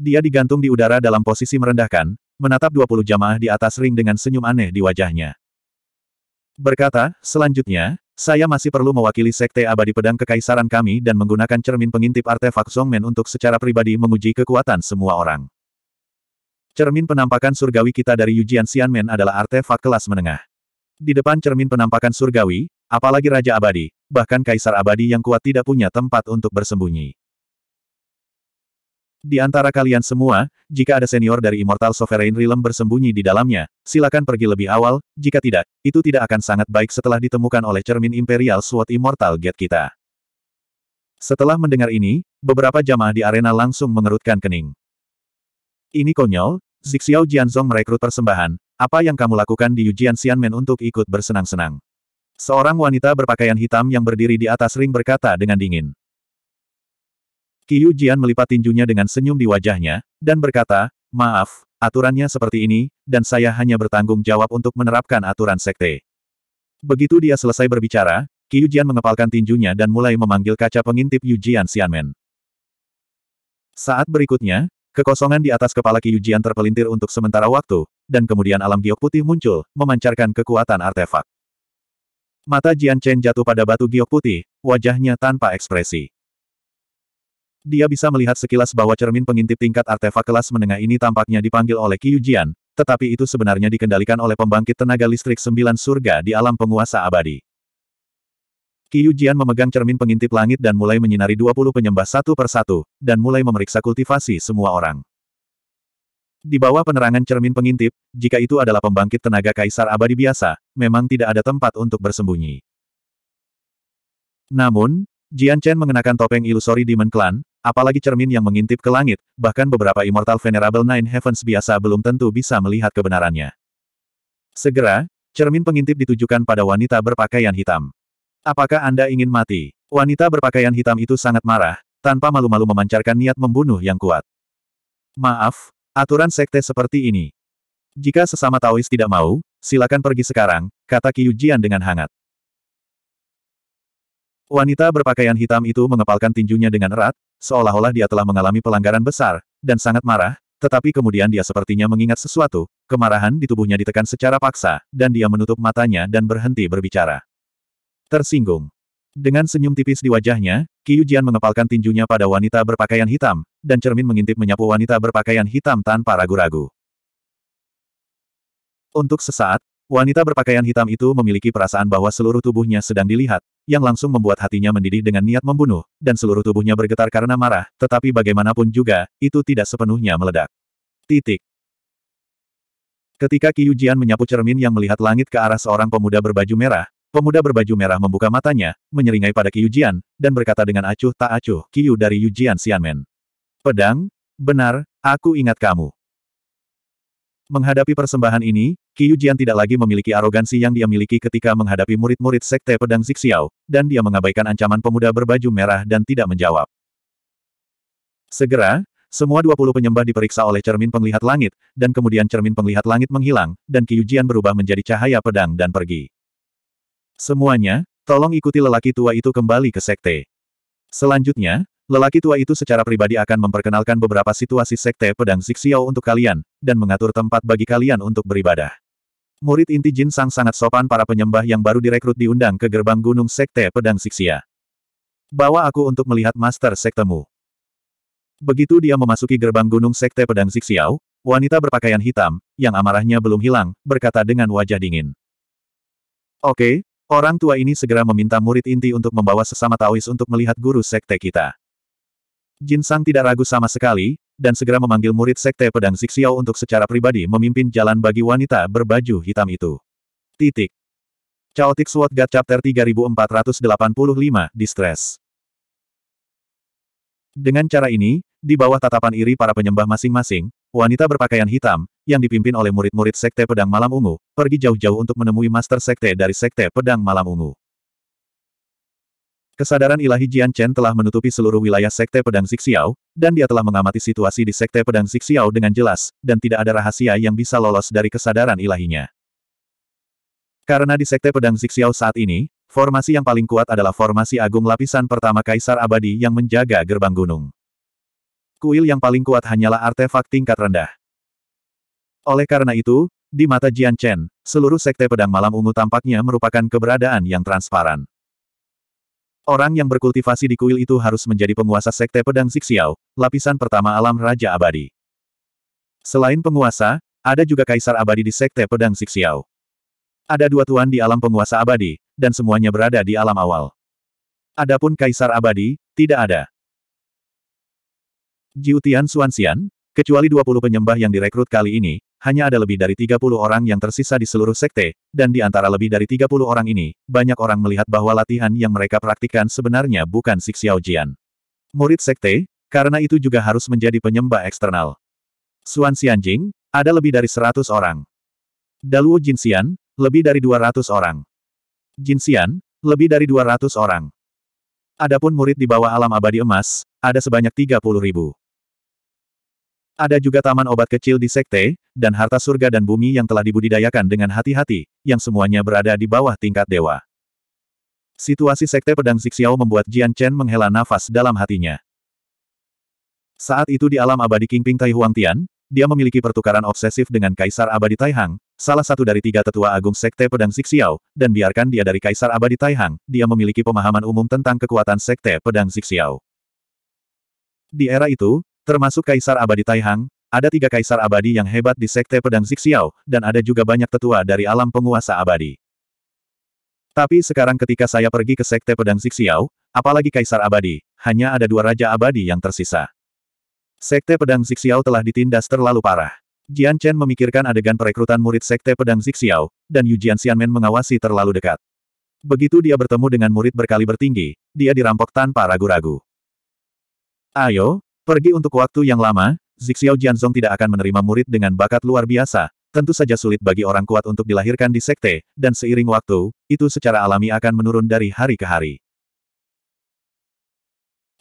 Dia digantung di udara dalam posisi merendahkan, menatap 20 jamaah di atas ring dengan senyum aneh di wajahnya. Berkata, selanjutnya, saya masih perlu mewakili Sekte Abadi Pedang Kekaisaran kami dan menggunakan cermin pengintip artefak Songmen untuk secara pribadi menguji kekuatan semua orang. Cermin penampakan surgawi kita dari Yujian Xianmen adalah artefak kelas menengah. Di depan cermin penampakan surgawi, apalagi Raja Abadi, bahkan kaisar abadi yang kuat tidak punya tempat untuk bersembunyi. Di antara kalian semua, jika ada senior dari Immortal Sovereign Realm bersembunyi di dalamnya, silakan pergi lebih awal, jika tidak, itu tidak akan sangat baik setelah ditemukan oleh cermin Imperial SWOT Immortal Gate kita. Setelah mendengar ini, beberapa jamaah di arena langsung mengerutkan kening. Ini konyol, Zixiao Jianzong merekrut persembahan, apa yang kamu lakukan di Yujian Xianmen untuk ikut bersenang-senang? Seorang wanita berpakaian hitam yang berdiri di atas ring berkata dengan dingin. Qiyu Jian melipat tinjunya dengan senyum di wajahnya, dan berkata, Maaf, aturannya seperti ini, dan saya hanya bertanggung jawab untuk menerapkan aturan sekte. Begitu dia selesai berbicara, Qiyu Jian mengepalkan tinjunya dan mulai memanggil kaca pengintip Yu Jian Xianmen. Saat berikutnya, Kekosongan di atas kepala Jian terpelintir untuk sementara waktu, dan kemudian alam giok putih muncul, memancarkan kekuatan artefak. Mata Jian Chen jatuh pada batu giok putih, wajahnya tanpa ekspresi. Dia bisa melihat sekilas bahwa cermin pengintip tingkat artefak kelas menengah ini tampaknya dipanggil oleh Qiu Jian, tetapi itu sebenarnya dikendalikan oleh pembangkit tenaga listrik sembilan surga di alam penguasa abadi. Qiu Jian memegang cermin pengintip langit dan mulai menyinari 20 penyembah satu persatu, dan mulai memeriksa kultivasi semua orang. Di bawah penerangan cermin pengintip, jika itu adalah pembangkit tenaga kaisar abadi biasa, memang tidak ada tempat untuk bersembunyi. Namun, Jian Chen mengenakan topeng ilusori Demon Clan, apalagi cermin yang mengintip ke langit, bahkan beberapa Immortal Venerable Nine Heavens biasa belum tentu bisa melihat kebenarannya. Segera, cermin pengintip ditujukan pada wanita berpakaian hitam. Apakah Anda ingin mati? Wanita berpakaian hitam itu sangat marah, tanpa malu-malu memancarkan niat membunuh yang kuat. Maaf, aturan sekte seperti ini. Jika sesama Taois tidak mau, Silakan pergi sekarang, kata Kyujian dengan hangat. Wanita berpakaian hitam itu mengepalkan tinjunya dengan erat, seolah-olah dia telah mengalami pelanggaran besar, dan sangat marah, tetapi kemudian dia sepertinya mengingat sesuatu, kemarahan di tubuhnya ditekan secara paksa, dan dia menutup matanya dan berhenti berbicara. Tersinggung. Dengan senyum tipis di wajahnya, Kyujian mengepalkan tinjunya pada wanita berpakaian hitam, dan cermin mengintip menyapu wanita berpakaian hitam tanpa ragu-ragu. Untuk sesaat, wanita berpakaian hitam itu memiliki perasaan bahwa seluruh tubuhnya sedang dilihat, yang langsung membuat hatinya mendidih dengan niat membunuh, dan seluruh tubuhnya bergetar karena marah, tetapi bagaimanapun juga, itu tidak sepenuhnya meledak. Titik. Ketika Qiu Jian menyapu cermin yang melihat langit ke arah seorang pemuda berbaju merah, pemuda berbaju merah membuka matanya, menyeringai pada Qiu Jian, dan berkata dengan acuh tak acuh, Qiu dari Yu Jian Xianmen. Pedang? Benar, aku ingat kamu. Menghadapi persembahan ini, Qiu Jian tidak lagi memiliki arogansi yang dia miliki ketika menghadapi murid-murid Sekte Pedang Zixiao, dan dia mengabaikan ancaman pemuda berbaju merah dan tidak menjawab. Segera, semua 20 penyembah diperiksa oleh cermin penglihat langit, dan kemudian cermin penglihat langit menghilang, dan Qiu Jian berubah menjadi cahaya pedang dan pergi. Semuanya, tolong ikuti lelaki tua itu kembali ke Sekte. Selanjutnya, lelaki tua itu secara pribadi akan memperkenalkan beberapa situasi Sekte Pedang Zixiao untuk kalian, dan mengatur tempat bagi kalian untuk beribadah. Murid inti Jin Sang sangat sopan para penyembah yang baru direkrut diundang ke gerbang gunung Sekte Pedang Siksia. Bawa aku untuk melihat Master Sektemu. Begitu dia memasuki gerbang gunung Sekte Pedang Siksiau, wanita berpakaian hitam, yang amarahnya belum hilang, berkata dengan wajah dingin. Oke, okay, orang tua ini segera meminta murid inti untuk membawa sesama Taois untuk melihat guru Sekte kita. Jin Sang tidak ragu sama sekali, dan segera memanggil murid Sekte Pedang Siksiao untuk secara pribadi memimpin jalan bagi wanita berbaju hitam itu. Titik. Chaotic Sword God Chapter 3485, Distress. Dengan cara ini, di bawah tatapan iri para penyembah masing-masing, wanita berpakaian hitam, yang dipimpin oleh murid-murid Sekte Pedang Malam Ungu, pergi jauh-jauh untuk menemui Master Sekte dari Sekte Pedang Malam Ungu. Kesadaran ilahi Jian Chen telah menutupi seluruh wilayah Sekte Pedang Zixiao, dan dia telah mengamati situasi di Sekte Pedang Zixiao dengan jelas, dan tidak ada rahasia yang bisa lolos dari kesadaran ilahinya. Karena di Sekte Pedang Zixiao saat ini, formasi yang paling kuat adalah formasi agung lapisan pertama Kaisar Abadi yang menjaga gerbang gunung. Kuil yang paling kuat hanyalah artefak tingkat rendah. Oleh karena itu, di mata Jian Chen, seluruh sekte pedang malam ungu tampaknya merupakan keberadaan yang transparan. Orang yang berkultivasi di kuil itu harus menjadi penguasa sekte pedang Zixiao, lapisan pertama alam Raja Abadi. Selain penguasa, ada juga kaisar abadi di sekte pedang Zixiao. Ada dua tuan di alam penguasa abadi, dan semuanya berada di alam awal. Adapun kaisar abadi, tidak ada. Jiutian Suansian, kecuali 20 penyembah yang direkrut kali ini, hanya ada lebih dari 30 orang yang tersisa di seluruh sekte, dan di antara lebih dari 30 orang ini, banyak orang melihat bahwa latihan yang mereka praktikkan sebenarnya bukan Jian. Murid sekte, karena itu juga harus menjadi penyembah eksternal. Xuan Xianjing, ada lebih dari 100 orang. Daluo Jinxian, lebih dari 200 orang. Jinxian, lebih dari 200 orang. Adapun murid di bawah alam abadi emas, ada sebanyak 30 ribu. Ada juga taman obat kecil di sekte, dan harta surga dan bumi yang telah dibudidayakan dengan hati-hati, yang semuanya berada di bawah tingkat dewa. Situasi sekte pedang Zixiao membuat Jian Chen menghela nafas dalam hatinya. Saat itu di alam abadi Kingping Tai Tian, dia memiliki pertukaran obsesif dengan Kaisar Abadi Taihang, salah satu dari tiga tetua agung sekte pedang Zixiao, dan biarkan dia dari Kaisar Abadi Taihang, dia memiliki pemahaman umum tentang kekuatan sekte pedang Zixiao. Di era itu, Termasuk Kaisar Abadi Taihang, ada tiga Kaisar Abadi yang hebat di Sekte Pedang Zixiao, dan ada juga banyak tetua dari alam penguasa abadi. Tapi sekarang ketika saya pergi ke Sekte Pedang Zixiao, apalagi Kaisar Abadi, hanya ada dua Raja Abadi yang tersisa. Sekte Pedang Zixiao telah ditindas terlalu parah. Jian Chen memikirkan adegan perekrutan murid Sekte Pedang Zixiao, dan Yu Jian Xianmen mengawasi terlalu dekat. Begitu dia bertemu dengan murid berkali bertinggi, dia dirampok tanpa ragu-ragu. Ayo, Pergi untuk waktu yang lama, Zixiao Jianzong tidak akan menerima murid dengan bakat luar biasa, tentu saja sulit bagi orang kuat untuk dilahirkan di sekte, dan seiring waktu, itu secara alami akan menurun dari hari ke hari.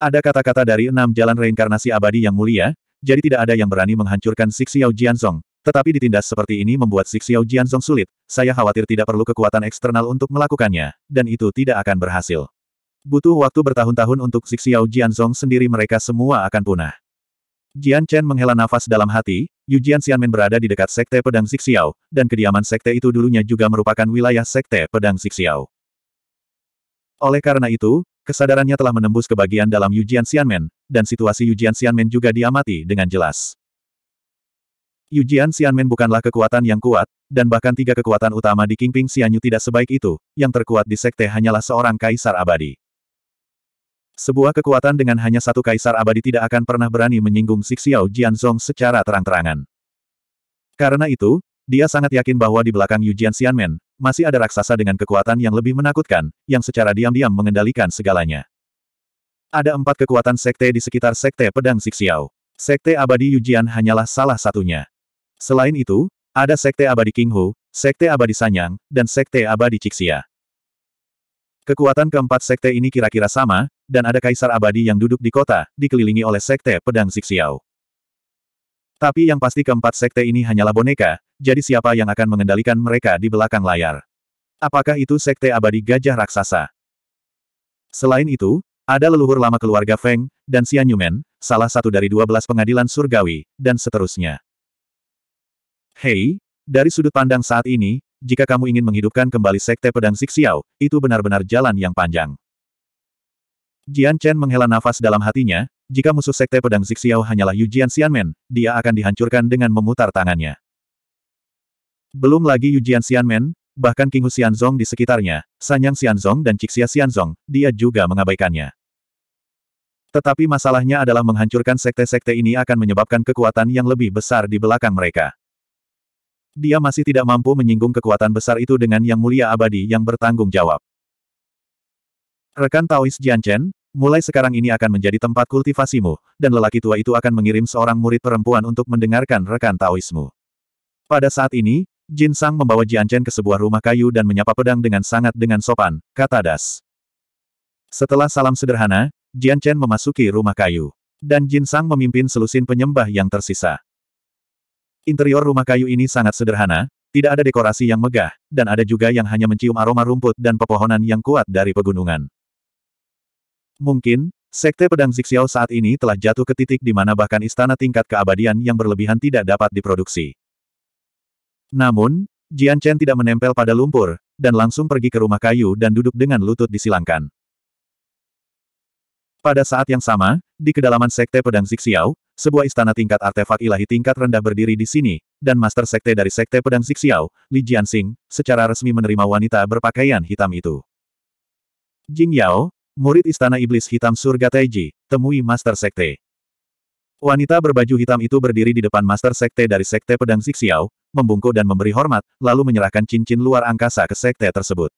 Ada kata-kata dari enam jalan reinkarnasi abadi yang mulia, jadi tidak ada yang berani menghancurkan Zixiao Jianzong, tetapi ditindas seperti ini membuat Zixiao Jianzong sulit, saya khawatir tidak perlu kekuatan eksternal untuk melakukannya, dan itu tidak akan berhasil. Butuh waktu bertahun-tahun untuk Zixiao Jianzong sendiri mereka semua akan punah. Jian Chen menghela nafas dalam hati, Yu Jian Xianmen berada di dekat Sekte Pedang Zixiao, dan kediaman Sekte itu dulunya juga merupakan wilayah Sekte Pedang Zixiao. Oleh karena itu, kesadarannya telah menembus ke bagian dalam Jian Xianmen, dan situasi Yu Jian Xianmen juga diamati dengan jelas. Yu Jian Xianmen bukanlah kekuatan yang kuat, dan bahkan tiga kekuatan utama di Kingping Xianyu tidak sebaik itu, yang terkuat di Sekte hanyalah seorang kaisar abadi. Sebuah kekuatan dengan hanya satu kaisar abadi tidak akan pernah berani menyinggung Xiao Jianzong secara terang-terangan. Karena itu, dia sangat yakin bahwa di belakang Yu Jian Xianmen, masih ada raksasa dengan kekuatan yang lebih menakutkan, yang secara diam-diam mengendalikan segalanya. Ada empat kekuatan sekte di sekitar sekte pedang Xiao. Sekte abadi Yu Jian hanyalah salah satunya. Selain itu, ada sekte abadi King Hu, sekte abadi Sanyang, dan sekte abadi Cixia. Kekuatan keempat sekte ini kira-kira sama, dan ada kaisar abadi yang duduk di kota, dikelilingi oleh sekte pedang Siksiao. Tapi yang pasti keempat sekte ini hanyalah boneka, jadi siapa yang akan mengendalikan mereka di belakang layar? Apakah itu sekte abadi gajah raksasa? Selain itu, ada leluhur lama keluarga Feng, dan Xianyumen, salah satu dari dua belas pengadilan surgawi, dan seterusnya. Hei, dari sudut pandang saat ini, jika kamu ingin menghidupkan kembali sekte pedang Siksiao, itu benar-benar jalan yang panjang. Jian Chen menghela nafas dalam hatinya, jika musuh sekte pedang Zixiao hanyalah Yu Jian Xianmen, dia akan dihancurkan dengan memutar tangannya. Belum lagi Yu Jian Xianmen, bahkan King Hu Xianzong di sekitarnya, Sanyang Xianzong dan Cixia Xianzong, dia juga mengabaikannya. Tetapi masalahnya adalah menghancurkan sekte-sekte ini akan menyebabkan kekuatan yang lebih besar di belakang mereka. Dia masih tidak mampu menyinggung kekuatan besar itu dengan Yang Mulia Abadi yang bertanggung jawab. Rekan Taois Jianchen, Mulai sekarang ini akan menjadi tempat kultivasimu, dan lelaki tua itu akan mengirim seorang murid perempuan untuk mendengarkan rekan Taoismu. Pada saat ini, Jin Sang membawa Jian Chen ke sebuah rumah kayu dan menyapa pedang dengan sangat dengan sopan, kata Das. Setelah salam sederhana, Jian Chen memasuki rumah kayu. Dan Jin Sang memimpin selusin penyembah yang tersisa. Interior rumah kayu ini sangat sederhana, tidak ada dekorasi yang megah, dan ada juga yang hanya mencium aroma rumput dan pepohonan yang kuat dari pegunungan. Mungkin, sekte pedang Zixiao saat ini telah jatuh ke titik di mana bahkan istana tingkat keabadian yang berlebihan tidak dapat diproduksi. Namun, Jian Chen tidak menempel pada lumpur, dan langsung pergi ke rumah kayu dan duduk dengan lutut disilangkan. Pada saat yang sama, di kedalaman Sekte Pedang Zixiao, sebuah istana tingkat artefak ilahi tingkat rendah berdiri di sini, dan Master Sekte dari Sekte Pedang Zixiao, Li Jianxing, secara resmi menerima wanita berpakaian hitam itu. Jing Yao, Murid Istana Iblis Hitam Surga Taiji, temui Master Sekte. Wanita berbaju hitam itu berdiri di depan Master Sekte dari Sekte Pedang Zixiao, membungkuk dan memberi hormat, lalu menyerahkan cincin luar angkasa ke Sekte tersebut.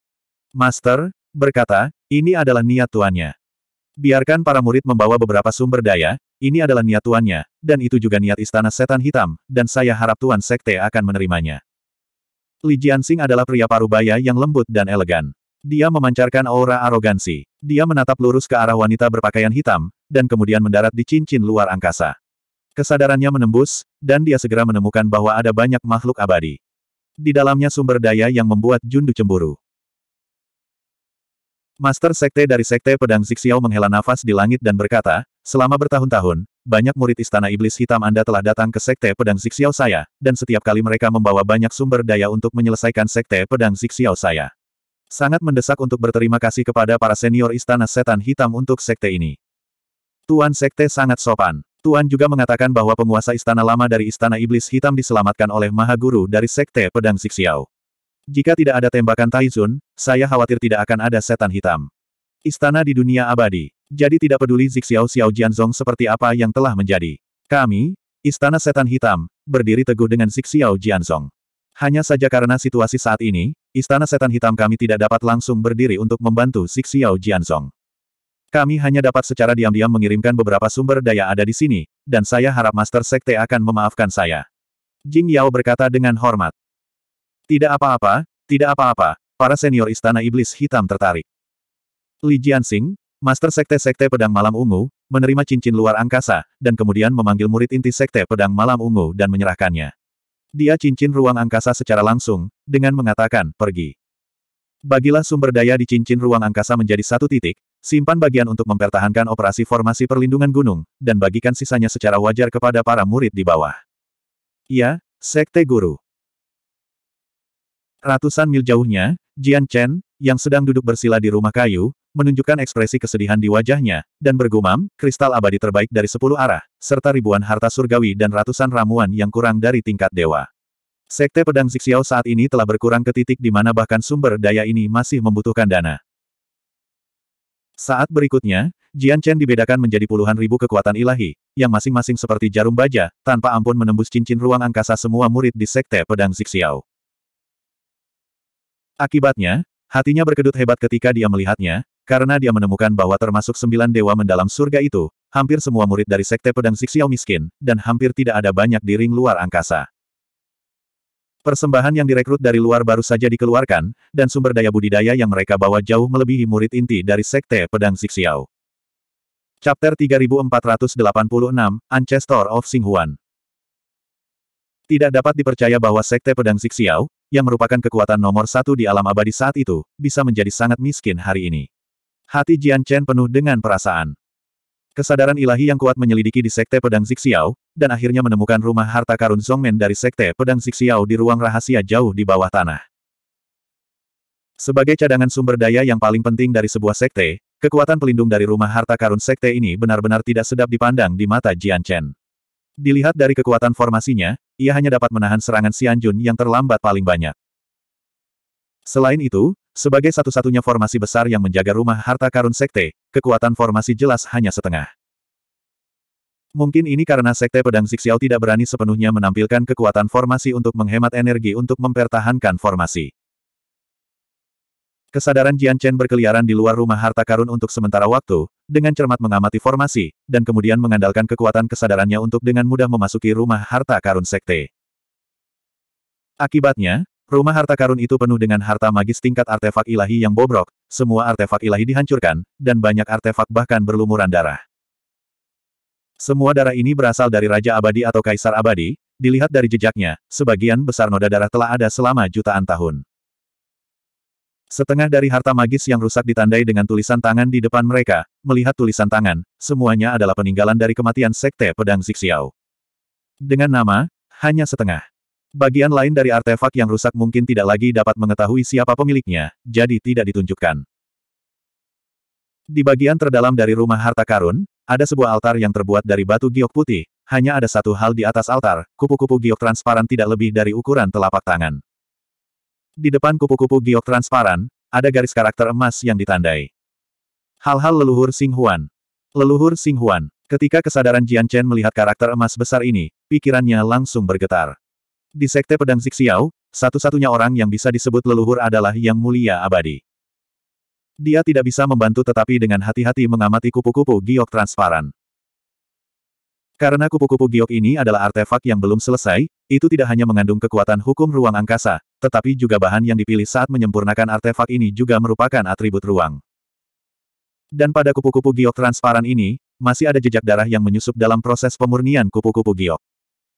Master, berkata, ini adalah niat tuannya. Biarkan para murid membawa beberapa sumber daya, ini adalah niat tuannya, dan itu juga niat Istana Setan Hitam, dan saya harap Tuan Sekte akan menerimanya. Li Jiansing adalah pria parubaya yang lembut dan elegan. Dia memancarkan aura arogansi. Dia menatap lurus ke arah wanita berpakaian hitam, dan kemudian mendarat di cincin luar angkasa. Kesadarannya menembus, dan dia segera menemukan bahwa ada banyak makhluk abadi. Di dalamnya sumber daya yang membuat Jundu cemburu. Master Sekte dari Sekte Pedang Zixiao menghela nafas di langit dan berkata, selama bertahun-tahun, banyak murid Istana Iblis Hitam Anda telah datang ke Sekte Pedang Zixiao saya, dan setiap kali mereka membawa banyak sumber daya untuk menyelesaikan Sekte Pedang Zixiao saya. Sangat mendesak untuk berterima kasih kepada para senior Istana Setan Hitam untuk sekte ini. Tuan Sekte sangat sopan. Tuan juga mengatakan bahwa penguasa istana lama dari Istana Iblis Hitam diselamatkan oleh Maha Guru dari Sekte Pedang Siksiao. Jika tidak ada tembakan Taizun, saya khawatir tidak akan ada setan hitam. Istana di dunia abadi. Jadi tidak peduli Zixiao Xiao Jianzong seperti apa yang telah menjadi. Kami, Istana Setan Hitam, berdiri teguh dengan Zixiao Jianzong. Hanya saja karena situasi saat ini, Istana Setan Hitam kami tidak dapat langsung berdiri untuk membantu Xiao Jianzong. Kami hanya dapat secara diam-diam mengirimkan beberapa sumber daya ada di sini, dan saya harap Master Sekte akan memaafkan saya. Jing Yao berkata dengan hormat. Tidak apa-apa, tidak apa-apa, para senior Istana Iblis Hitam tertarik. Li Jianxing, Master Sekte Sekte Pedang Malam Ungu, menerima cincin luar angkasa, dan kemudian memanggil murid inti Sekte Pedang Malam Ungu dan menyerahkannya. Dia cincin ruang angkasa secara langsung, dengan mengatakan, pergi. Bagilah sumber daya di cincin ruang angkasa menjadi satu titik, simpan bagian untuk mempertahankan operasi formasi perlindungan gunung, dan bagikan sisanya secara wajar kepada para murid di bawah. Ya, Sekte Guru. Ratusan mil jauhnya, Jian Chen, yang sedang duduk bersila di rumah kayu, menunjukkan ekspresi kesedihan di wajahnya, dan bergumam, kristal abadi terbaik dari sepuluh arah, serta ribuan harta surgawi dan ratusan ramuan yang kurang dari tingkat dewa. Sekte pedang Zixiao saat ini telah berkurang ke titik di mana bahkan sumber daya ini masih membutuhkan dana. Saat berikutnya, Jian Chen dibedakan menjadi puluhan ribu kekuatan ilahi, yang masing-masing seperti jarum baja, tanpa ampun menembus cincin ruang angkasa semua murid di Sekte Pedang Zixiao. Akibatnya, Hatinya berkedut hebat ketika dia melihatnya, karena dia menemukan bahwa termasuk sembilan dewa mendalam surga itu, hampir semua murid dari Sekte Pedang Sixiao miskin, dan hampir tidak ada banyak di ring luar angkasa. Persembahan yang direkrut dari luar baru saja dikeluarkan, dan sumber daya budidaya yang mereka bawa jauh melebihi murid inti dari Sekte Pedang Sixiao. Chapter 3486, Ancestor of Singhuan. Tidak dapat dipercaya bahwa Sekte Pedang Siksiao, yang merupakan kekuatan nomor satu di alam abadi saat itu, bisa menjadi sangat miskin hari ini. Hati Jian Chen penuh dengan perasaan. Kesadaran ilahi yang kuat menyelidiki di Sekte Pedang Siksiao, dan akhirnya menemukan rumah harta karun Songmen dari Sekte Pedang Siksiao di ruang rahasia jauh di bawah tanah. Sebagai cadangan sumber daya yang paling penting dari sebuah sekte, kekuatan pelindung dari rumah harta karun sekte ini benar-benar tidak sedap dipandang di mata Jian Chen. Dilihat dari kekuatan formasinya, ia hanya dapat menahan serangan Sianjun yang terlambat paling banyak. Selain itu, sebagai satu-satunya formasi besar yang menjaga rumah harta karun sekte, kekuatan formasi jelas hanya setengah. Mungkin ini karena sekte pedang Zixiao tidak berani sepenuhnya menampilkan kekuatan formasi untuk menghemat energi untuk mempertahankan formasi. Kesadaran Jian Chen berkeliaran di luar rumah harta karun untuk sementara waktu, dengan cermat mengamati formasi, dan kemudian mengandalkan kekuatan kesadarannya untuk dengan mudah memasuki rumah harta karun sekte. Akibatnya, rumah harta karun itu penuh dengan harta magis tingkat artefak ilahi yang bobrok, semua artefak ilahi dihancurkan, dan banyak artefak bahkan berlumuran darah. Semua darah ini berasal dari Raja Abadi atau Kaisar Abadi, dilihat dari jejaknya, sebagian besar noda darah telah ada selama jutaan tahun. Setengah dari harta magis yang rusak ditandai dengan tulisan tangan di depan mereka, melihat tulisan tangan, semuanya adalah peninggalan dari kematian Sekte Pedang Zixiao. Dengan nama, hanya setengah. Bagian lain dari artefak yang rusak mungkin tidak lagi dapat mengetahui siapa pemiliknya, jadi tidak ditunjukkan. Di bagian terdalam dari rumah harta karun, ada sebuah altar yang terbuat dari batu giok putih, hanya ada satu hal di atas altar, kupu-kupu giok transparan tidak lebih dari ukuran telapak tangan. Di depan kupu-kupu giok transparan, ada garis karakter emas yang ditandai. Hal-hal leluhur Sing Huan. Leluhur Sing Huan. Ketika kesadaran Jian Chen melihat karakter emas besar ini, pikirannya langsung bergetar. Di Sekte Pedang Zixiao, satu-satunya orang yang bisa disebut leluhur adalah Yang Mulia Abadi. Dia tidak bisa membantu tetapi dengan hati-hati mengamati kupu-kupu giok transparan. Karena kupu-kupu giok ini adalah artefak yang belum selesai, itu tidak hanya mengandung kekuatan hukum ruang angkasa, tetapi juga bahan yang dipilih saat menyempurnakan artefak ini juga merupakan atribut ruang. Dan pada kupu-kupu giok transparan ini, masih ada jejak darah yang menyusup dalam proses pemurnian kupu-kupu giok.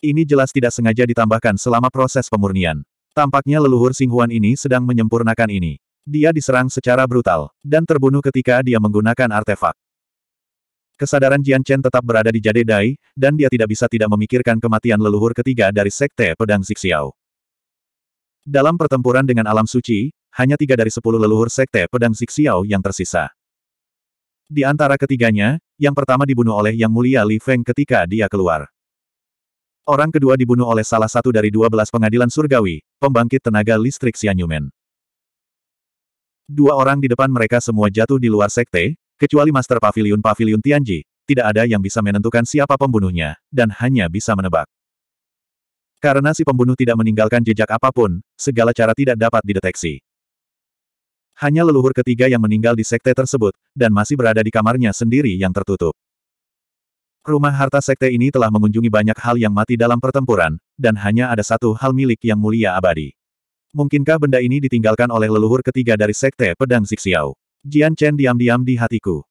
Ini jelas tidak sengaja ditambahkan selama proses pemurnian. Tampaknya leluhur Singhuan ini sedang menyempurnakan ini. Dia diserang secara brutal, dan terbunuh ketika dia menggunakan artefak. Kesadaran Jian Chen tetap berada di Jade Dai, dan dia tidak bisa tidak memikirkan kematian leluhur ketiga dari Sekte Pedang Zixiao. Dalam pertempuran dengan alam suci, hanya tiga dari sepuluh leluhur Sekte Pedang Zixiao yang tersisa. Di antara ketiganya, yang pertama dibunuh oleh Yang Mulia Li Feng ketika dia keluar. Orang kedua dibunuh oleh salah satu dari dua belas pengadilan surgawi, pembangkit tenaga listrik Xianyumen. Dua orang di depan mereka semua jatuh di luar sekte, Kecuali Master Pavilion Pavilion Tianji, tidak ada yang bisa menentukan siapa pembunuhnya, dan hanya bisa menebak. Karena si pembunuh tidak meninggalkan jejak apapun, segala cara tidak dapat dideteksi. Hanya leluhur ketiga yang meninggal di sekte tersebut, dan masih berada di kamarnya sendiri yang tertutup. Rumah harta sekte ini telah mengunjungi banyak hal yang mati dalam pertempuran, dan hanya ada satu hal milik yang mulia abadi. Mungkinkah benda ini ditinggalkan oleh leluhur ketiga dari sekte pedang Zixiao? Jian Chen diam-diam di hatiku.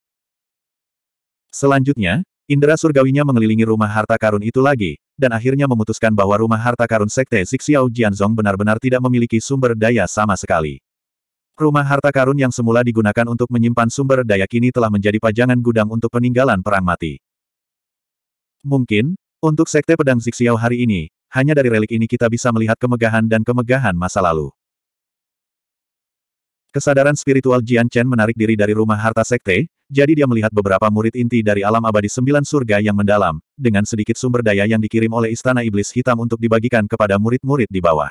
Selanjutnya, indera surgawinya mengelilingi rumah harta karun itu lagi, dan akhirnya memutuskan bahwa rumah harta karun Sekte Zixiao Jianzong benar-benar tidak memiliki sumber daya sama sekali. Rumah harta karun yang semula digunakan untuk menyimpan sumber daya kini telah menjadi pajangan gudang untuk peninggalan perang mati. Mungkin, untuk Sekte Pedang Zixiao hari ini, hanya dari relik ini kita bisa melihat kemegahan dan kemegahan masa lalu. Kesadaran spiritual Jian Chen menarik diri dari rumah harta sekte, jadi dia melihat beberapa murid inti dari alam abadi sembilan surga yang mendalam, dengan sedikit sumber daya yang dikirim oleh Istana Iblis Hitam untuk dibagikan kepada murid-murid di bawah.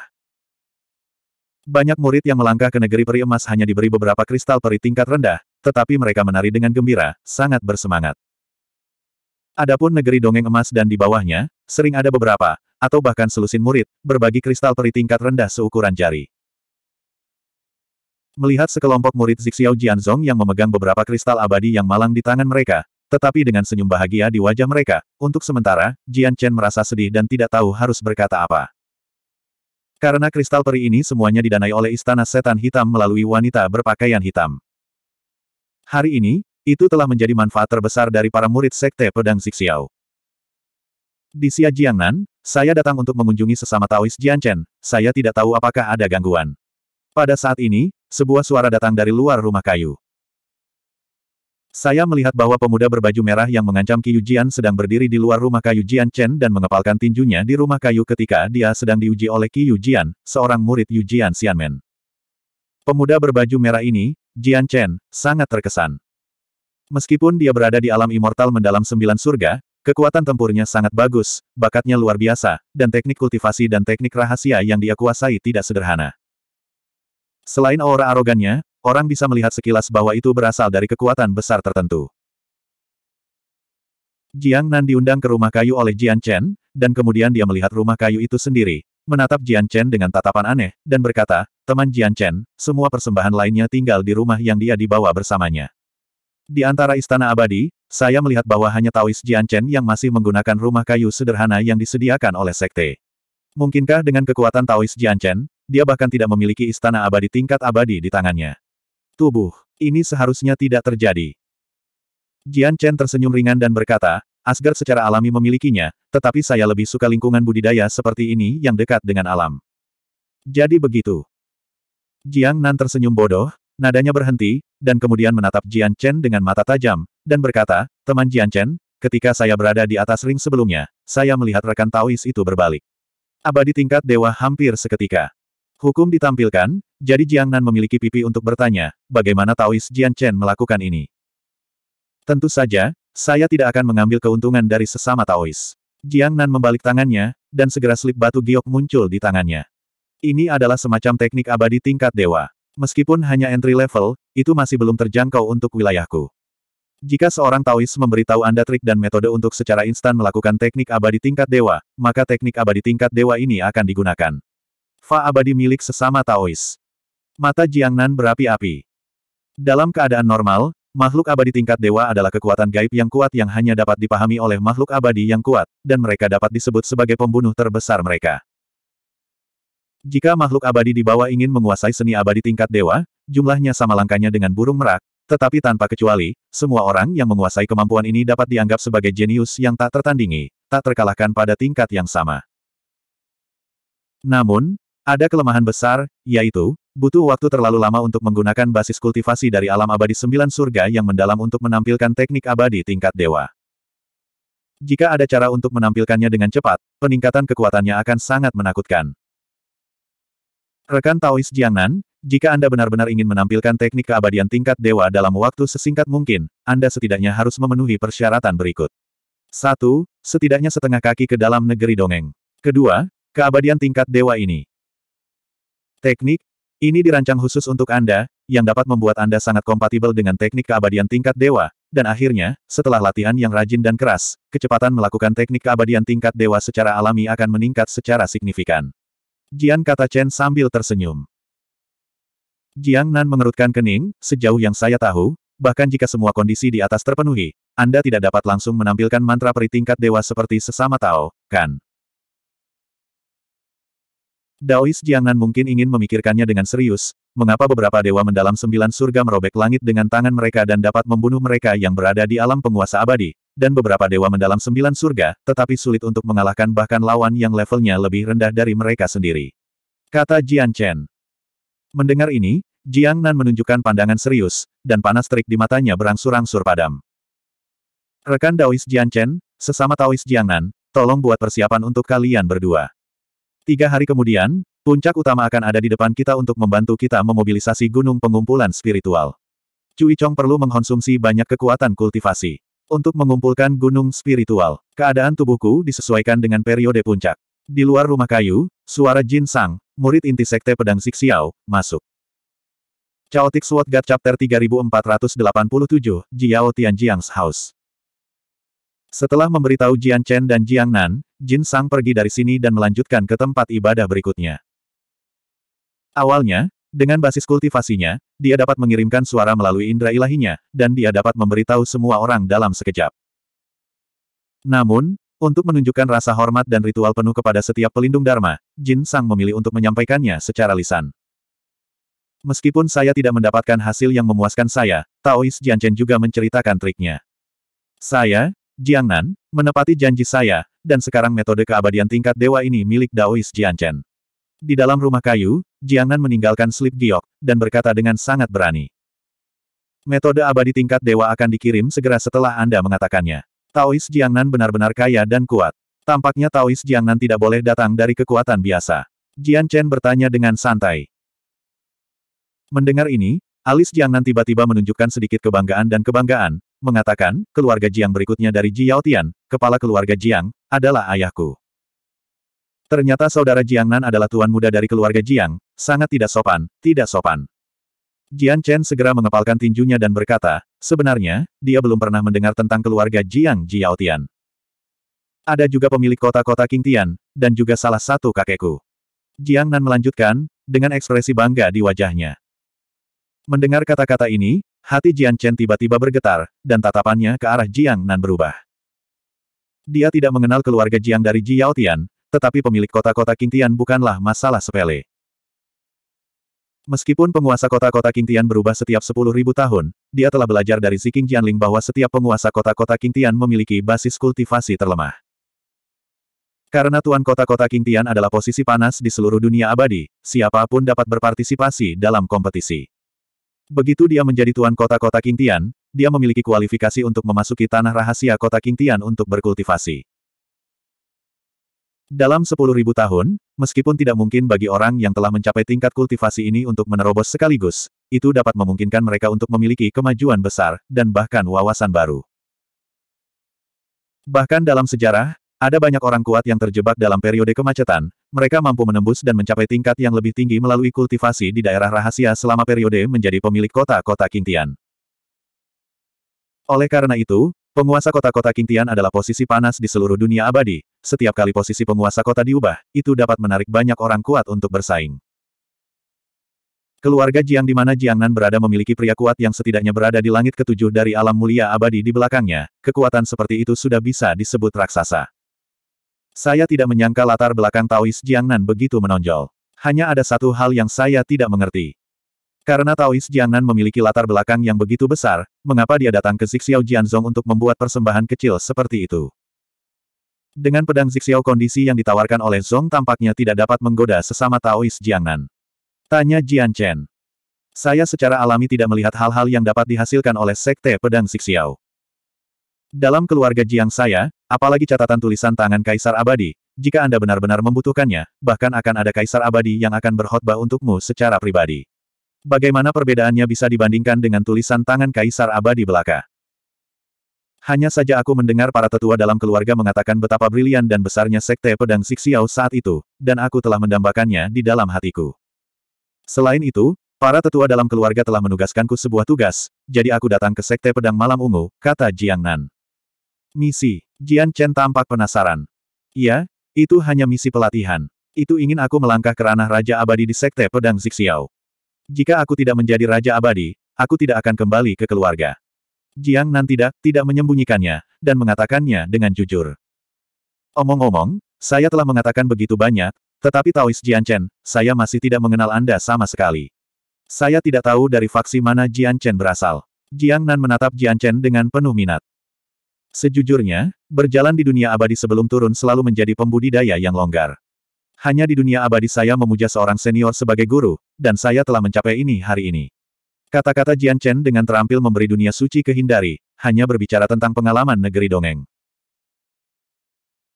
Banyak murid yang melangkah ke negeri peri emas hanya diberi beberapa kristal peri tingkat rendah, tetapi mereka menari dengan gembira, sangat bersemangat. Adapun negeri dongeng emas dan di bawahnya, sering ada beberapa, atau bahkan selusin murid, berbagi kristal peri tingkat rendah seukuran jari. Melihat sekelompok murid Zixiao Jianzong yang memegang beberapa kristal abadi yang malang di tangan mereka, tetapi dengan senyum bahagia di wajah mereka, untuk sementara, Jian Chen merasa sedih dan tidak tahu harus berkata apa. Karena kristal peri ini semuanya didanai oleh Istana Setan Hitam melalui wanita berpakaian hitam. Hari ini, itu telah menjadi manfaat terbesar dari para murid Sekte Pedang Zixiao. Di Xia Jiangnan, saya datang untuk mengunjungi sesama Taois Jian Chen, saya tidak tahu apakah ada gangguan. Pada saat ini, sebuah suara datang dari luar rumah kayu. Saya melihat bahwa pemuda berbaju merah yang mengancam Qiu Jian sedang berdiri di luar rumah kayu Jian Chen dan mengepalkan tinjunya di rumah kayu ketika dia sedang diuji oleh Qiu Jian, seorang murid Yu Jian Xianmen. Pemuda berbaju merah ini, Jian Chen, sangat terkesan. Meskipun dia berada di alam immortal mendalam sembilan surga, kekuatan tempurnya sangat bagus, bakatnya luar biasa, dan teknik kultivasi dan teknik rahasia yang dia kuasai tidak sederhana. Selain aura arogannya, orang bisa melihat sekilas bahwa itu berasal dari kekuatan besar tertentu. Jiang Nan diundang ke rumah kayu oleh Jian Chen, dan kemudian dia melihat rumah kayu itu sendiri, menatap Jian Chen dengan tatapan aneh, dan berkata, teman Jian Chen, semua persembahan lainnya tinggal di rumah yang dia dibawa bersamanya. Di antara istana abadi, saya melihat bahwa hanya Taois Jian Chen yang masih menggunakan rumah kayu sederhana yang disediakan oleh sekte. Mungkinkah dengan kekuatan Taois Jian Chen, dia bahkan tidak memiliki istana abadi tingkat abadi di tangannya. Tubuh, ini seharusnya tidak terjadi. Jian Chen tersenyum ringan dan berkata, Asgard secara alami memilikinya, tetapi saya lebih suka lingkungan budidaya seperti ini yang dekat dengan alam. Jadi begitu. Jiang Nan tersenyum bodoh, nadanya berhenti, dan kemudian menatap Jian Chen dengan mata tajam, dan berkata, teman Jian Chen, ketika saya berada di atas ring sebelumnya, saya melihat rekan Taois itu berbalik. Abadi tingkat dewa hampir seketika. Hukum ditampilkan, jadi Jiang Nan memiliki pipi untuk bertanya, bagaimana Taois Jian Chen melakukan ini? Tentu saja, saya tidak akan mengambil keuntungan dari sesama Taois. Jiang Nan membalik tangannya, dan segera slip batu giok muncul di tangannya. Ini adalah semacam teknik abadi tingkat dewa. Meskipun hanya entry level, itu masih belum terjangkau untuk wilayahku. Jika seorang Taois memberitahu Anda trik dan metode untuk secara instan melakukan teknik abadi tingkat dewa, maka teknik abadi tingkat dewa ini akan digunakan. Fa abadi milik sesama Taois. Mata Jiangnan berapi-api. Dalam keadaan normal, makhluk abadi tingkat dewa adalah kekuatan gaib yang kuat yang hanya dapat dipahami oleh makhluk abadi yang kuat, dan mereka dapat disebut sebagai pembunuh terbesar mereka. Jika makhluk abadi di bawah ingin menguasai seni abadi tingkat dewa, jumlahnya sama langkanya dengan burung merak, tetapi tanpa kecuali, semua orang yang menguasai kemampuan ini dapat dianggap sebagai jenius yang tak tertandingi, tak terkalahkan pada tingkat yang sama. Namun, ada kelemahan besar, yaitu, butuh waktu terlalu lama untuk menggunakan basis kultivasi dari alam abadi sembilan surga yang mendalam untuk menampilkan teknik abadi tingkat dewa. Jika ada cara untuk menampilkannya dengan cepat, peningkatan kekuatannya akan sangat menakutkan. Rekan Taois Jiangnan, jika Anda benar-benar ingin menampilkan teknik keabadian tingkat dewa dalam waktu sesingkat mungkin, Anda setidaknya harus memenuhi persyaratan berikut. 1. Setidaknya setengah kaki ke dalam negeri dongeng. Kedua, keabadian tingkat dewa ini. Teknik, ini dirancang khusus untuk Anda, yang dapat membuat Anda sangat kompatibel dengan teknik keabadian tingkat dewa, dan akhirnya, setelah latihan yang rajin dan keras, kecepatan melakukan teknik keabadian tingkat dewa secara alami akan meningkat secara signifikan. Jian kata Chen sambil tersenyum. Jiang Nan mengerutkan kening, sejauh yang saya tahu, bahkan jika semua kondisi di atas terpenuhi, Anda tidak dapat langsung menampilkan mantra peri tingkat dewa seperti sesama Tao, kan? Daois Jiangnan mungkin ingin memikirkannya dengan serius, mengapa beberapa dewa mendalam sembilan surga merobek langit dengan tangan mereka dan dapat membunuh mereka yang berada di alam penguasa abadi, dan beberapa dewa mendalam sembilan surga, tetapi sulit untuk mengalahkan bahkan lawan yang levelnya lebih rendah dari mereka sendiri. Kata Jian Chen. Mendengar ini, Jiang Nan menunjukkan pandangan serius, dan panas terik di matanya berangsur-angsur padam. Rekan Daois Jian Chen, sesama Taois Jiang Nan, tolong buat persiapan untuk kalian berdua. Tiga hari kemudian, puncak utama akan ada di depan kita untuk membantu kita memobilisasi gunung pengumpulan spiritual. Cui Chong perlu mengkonsumsi banyak kekuatan kultivasi. Untuk mengumpulkan gunung spiritual, keadaan tubuhku disesuaikan dengan periode puncak. Di luar rumah kayu, suara Jin Sang, murid inti sekte pedang Siksiao, masuk. Chaotic Sword God Chapter 3487, Jiao Tianjiang's House. Setelah memberitahu Jian Chen dan Jiang Nan, Jin Sang pergi dari sini dan melanjutkan ke tempat ibadah berikutnya. Awalnya, dengan basis kultivasinya, dia dapat mengirimkan suara melalui indera ilahinya, dan dia dapat memberitahu semua orang dalam sekejap. Namun, untuk menunjukkan rasa hormat dan ritual penuh kepada setiap pelindung Dharma, Jin Sang memilih untuk menyampaikannya secara lisan. Meskipun saya tidak mendapatkan hasil yang memuaskan saya, Taois Chen juga menceritakan triknya. Saya, Jiangnan, menepati janji saya, dan sekarang metode keabadian tingkat dewa ini milik Daois Chen. Di dalam rumah kayu, Jiangnan meninggalkan slip giok, dan berkata dengan sangat berani. Metode abadi tingkat dewa akan dikirim segera setelah Anda mengatakannya. Taois Jiangnan benar-benar kaya dan kuat. Tampaknya Taois Jiangnan tidak boleh datang dari kekuatan biasa. Jian Chen bertanya dengan santai. Mendengar ini, alis Jiangnan tiba-tiba menunjukkan sedikit kebanggaan dan kebanggaan, mengatakan, keluarga Jiang berikutnya dari Ji Tian, kepala keluarga Jiang, adalah ayahku. Ternyata saudara Jiang Nan adalah tuan muda dari keluarga Jiang, sangat tidak sopan, tidak sopan. Jian Chen segera mengepalkan tinjunya dan berkata, sebenarnya, dia belum pernah mendengar tentang keluarga Jiang Ji Tian. Ada juga pemilik kota-kota King Tian, dan juga salah satu kakekku. Jiang Nan melanjutkan, dengan ekspresi bangga di wajahnya. Mendengar kata-kata ini, Hati Jian Chen tiba-tiba bergetar, dan tatapannya ke arah Jiang Nan berubah. Dia tidak mengenal keluarga Jiang dari Ji Yao Tian, tetapi pemilik kota-kota Tian bukanlah masalah sepele. Meskipun penguasa kota-kota Tian berubah setiap sepuluh ribu tahun, dia telah belajar dari Ziking Jianling bahwa setiap penguasa kota-kota Tian memiliki basis kultivasi terlemah. Karena tuan kota-kota Tian adalah posisi panas di seluruh dunia abadi, siapapun dapat berpartisipasi dalam kompetisi. Begitu dia menjadi tuan kota-kota Kintian, dia memiliki kualifikasi untuk memasuki tanah rahasia kota Kintian untuk berkultivasi. Dalam sepuluh ribu tahun, meskipun tidak mungkin bagi orang yang telah mencapai tingkat kultivasi ini untuk menerobos sekaligus, itu dapat memungkinkan mereka untuk memiliki kemajuan besar, dan bahkan wawasan baru. Bahkan dalam sejarah, ada banyak orang kuat yang terjebak dalam periode kemacetan, mereka mampu menembus dan mencapai tingkat yang lebih tinggi melalui kultivasi di daerah rahasia selama periode menjadi pemilik kota-kota Kintian. Oleh karena itu, penguasa kota-kota Kintian adalah posisi panas di seluruh dunia abadi, setiap kali posisi penguasa kota diubah, itu dapat menarik banyak orang kuat untuk bersaing. Keluarga Jiang di mana Jiangnan berada memiliki pria kuat yang setidaknya berada di langit ketujuh dari alam mulia abadi di belakangnya, kekuatan seperti itu sudah bisa disebut raksasa. Saya tidak menyangka latar belakang Taois Jiangnan begitu menonjol. Hanya ada satu hal yang saya tidak mengerti. Karena Taois Jiangnan memiliki latar belakang yang begitu besar, mengapa dia datang ke Zixiao Jianzong untuk membuat persembahan kecil seperti itu? Dengan pedang Zixiao kondisi yang ditawarkan oleh Zong tampaknya tidak dapat menggoda sesama Taois Jiangnan. Tanya Jian Chen. Saya secara alami tidak melihat hal-hal yang dapat dihasilkan oleh Sekte Pedang Zixiao. Dalam keluarga Jiang saya, Apalagi catatan tulisan tangan Kaisar Abadi, jika Anda benar-benar membutuhkannya, bahkan akan ada Kaisar Abadi yang akan berkhotbah untukmu secara pribadi. Bagaimana perbedaannya bisa dibandingkan dengan tulisan tangan Kaisar Abadi belaka? Hanya saja aku mendengar para tetua dalam keluarga mengatakan betapa brilian dan besarnya Sekte Pedang Sixiao saat itu, dan aku telah mendambakannya di dalam hatiku. Selain itu, para tetua dalam keluarga telah menugaskanku sebuah tugas, jadi aku datang ke Sekte Pedang Malam Ungu, kata Jiang Nan. Misi, Jian Chen tampak penasaran. Iya, itu hanya misi pelatihan. Itu ingin aku melangkah ke ranah Raja Abadi di Sekte Pedang Zixiao. Jika aku tidak menjadi Raja Abadi, aku tidak akan kembali ke keluarga. Jiang Nan tidak, tidak menyembunyikannya, dan mengatakannya dengan jujur. Omong-omong, saya telah mengatakan begitu banyak, tetapi Taois Jian Chen, saya masih tidak mengenal Anda sama sekali. Saya tidak tahu dari faksi mana Jian Chen berasal. Jiang Nan menatap Jian Chen dengan penuh minat. Sejujurnya, berjalan di dunia abadi sebelum turun selalu menjadi pembudidaya yang longgar. Hanya di dunia abadi saya memuja seorang senior sebagai guru, dan saya telah mencapai ini hari ini. Kata-kata Jian Chen dengan terampil memberi dunia suci kehindari, hanya berbicara tentang pengalaman negeri dongeng.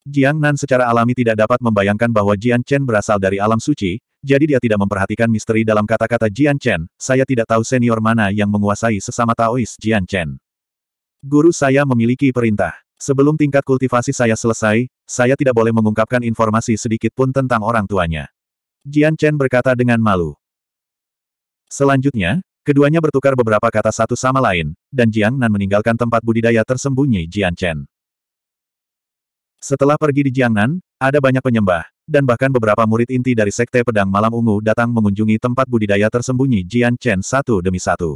Jiang Nan secara alami tidak dapat membayangkan bahwa Jian Chen berasal dari alam suci, jadi dia tidak memperhatikan misteri dalam kata-kata Jian Chen, saya tidak tahu senior mana yang menguasai sesama Taois Jian Chen. Guru saya memiliki perintah. Sebelum tingkat kultivasi saya selesai, saya tidak boleh mengungkapkan informasi sedikit pun tentang orang tuanya. Jian Chen berkata dengan malu. Selanjutnya, keduanya bertukar beberapa kata satu sama lain, dan Jiang Nan meninggalkan tempat budidaya tersembunyi Jian Chen. Setelah pergi di Jiang Nan, ada banyak penyembah, dan bahkan beberapa murid inti dari Sekte Pedang Malam Ungu datang mengunjungi tempat budidaya tersembunyi Jian Chen satu demi satu.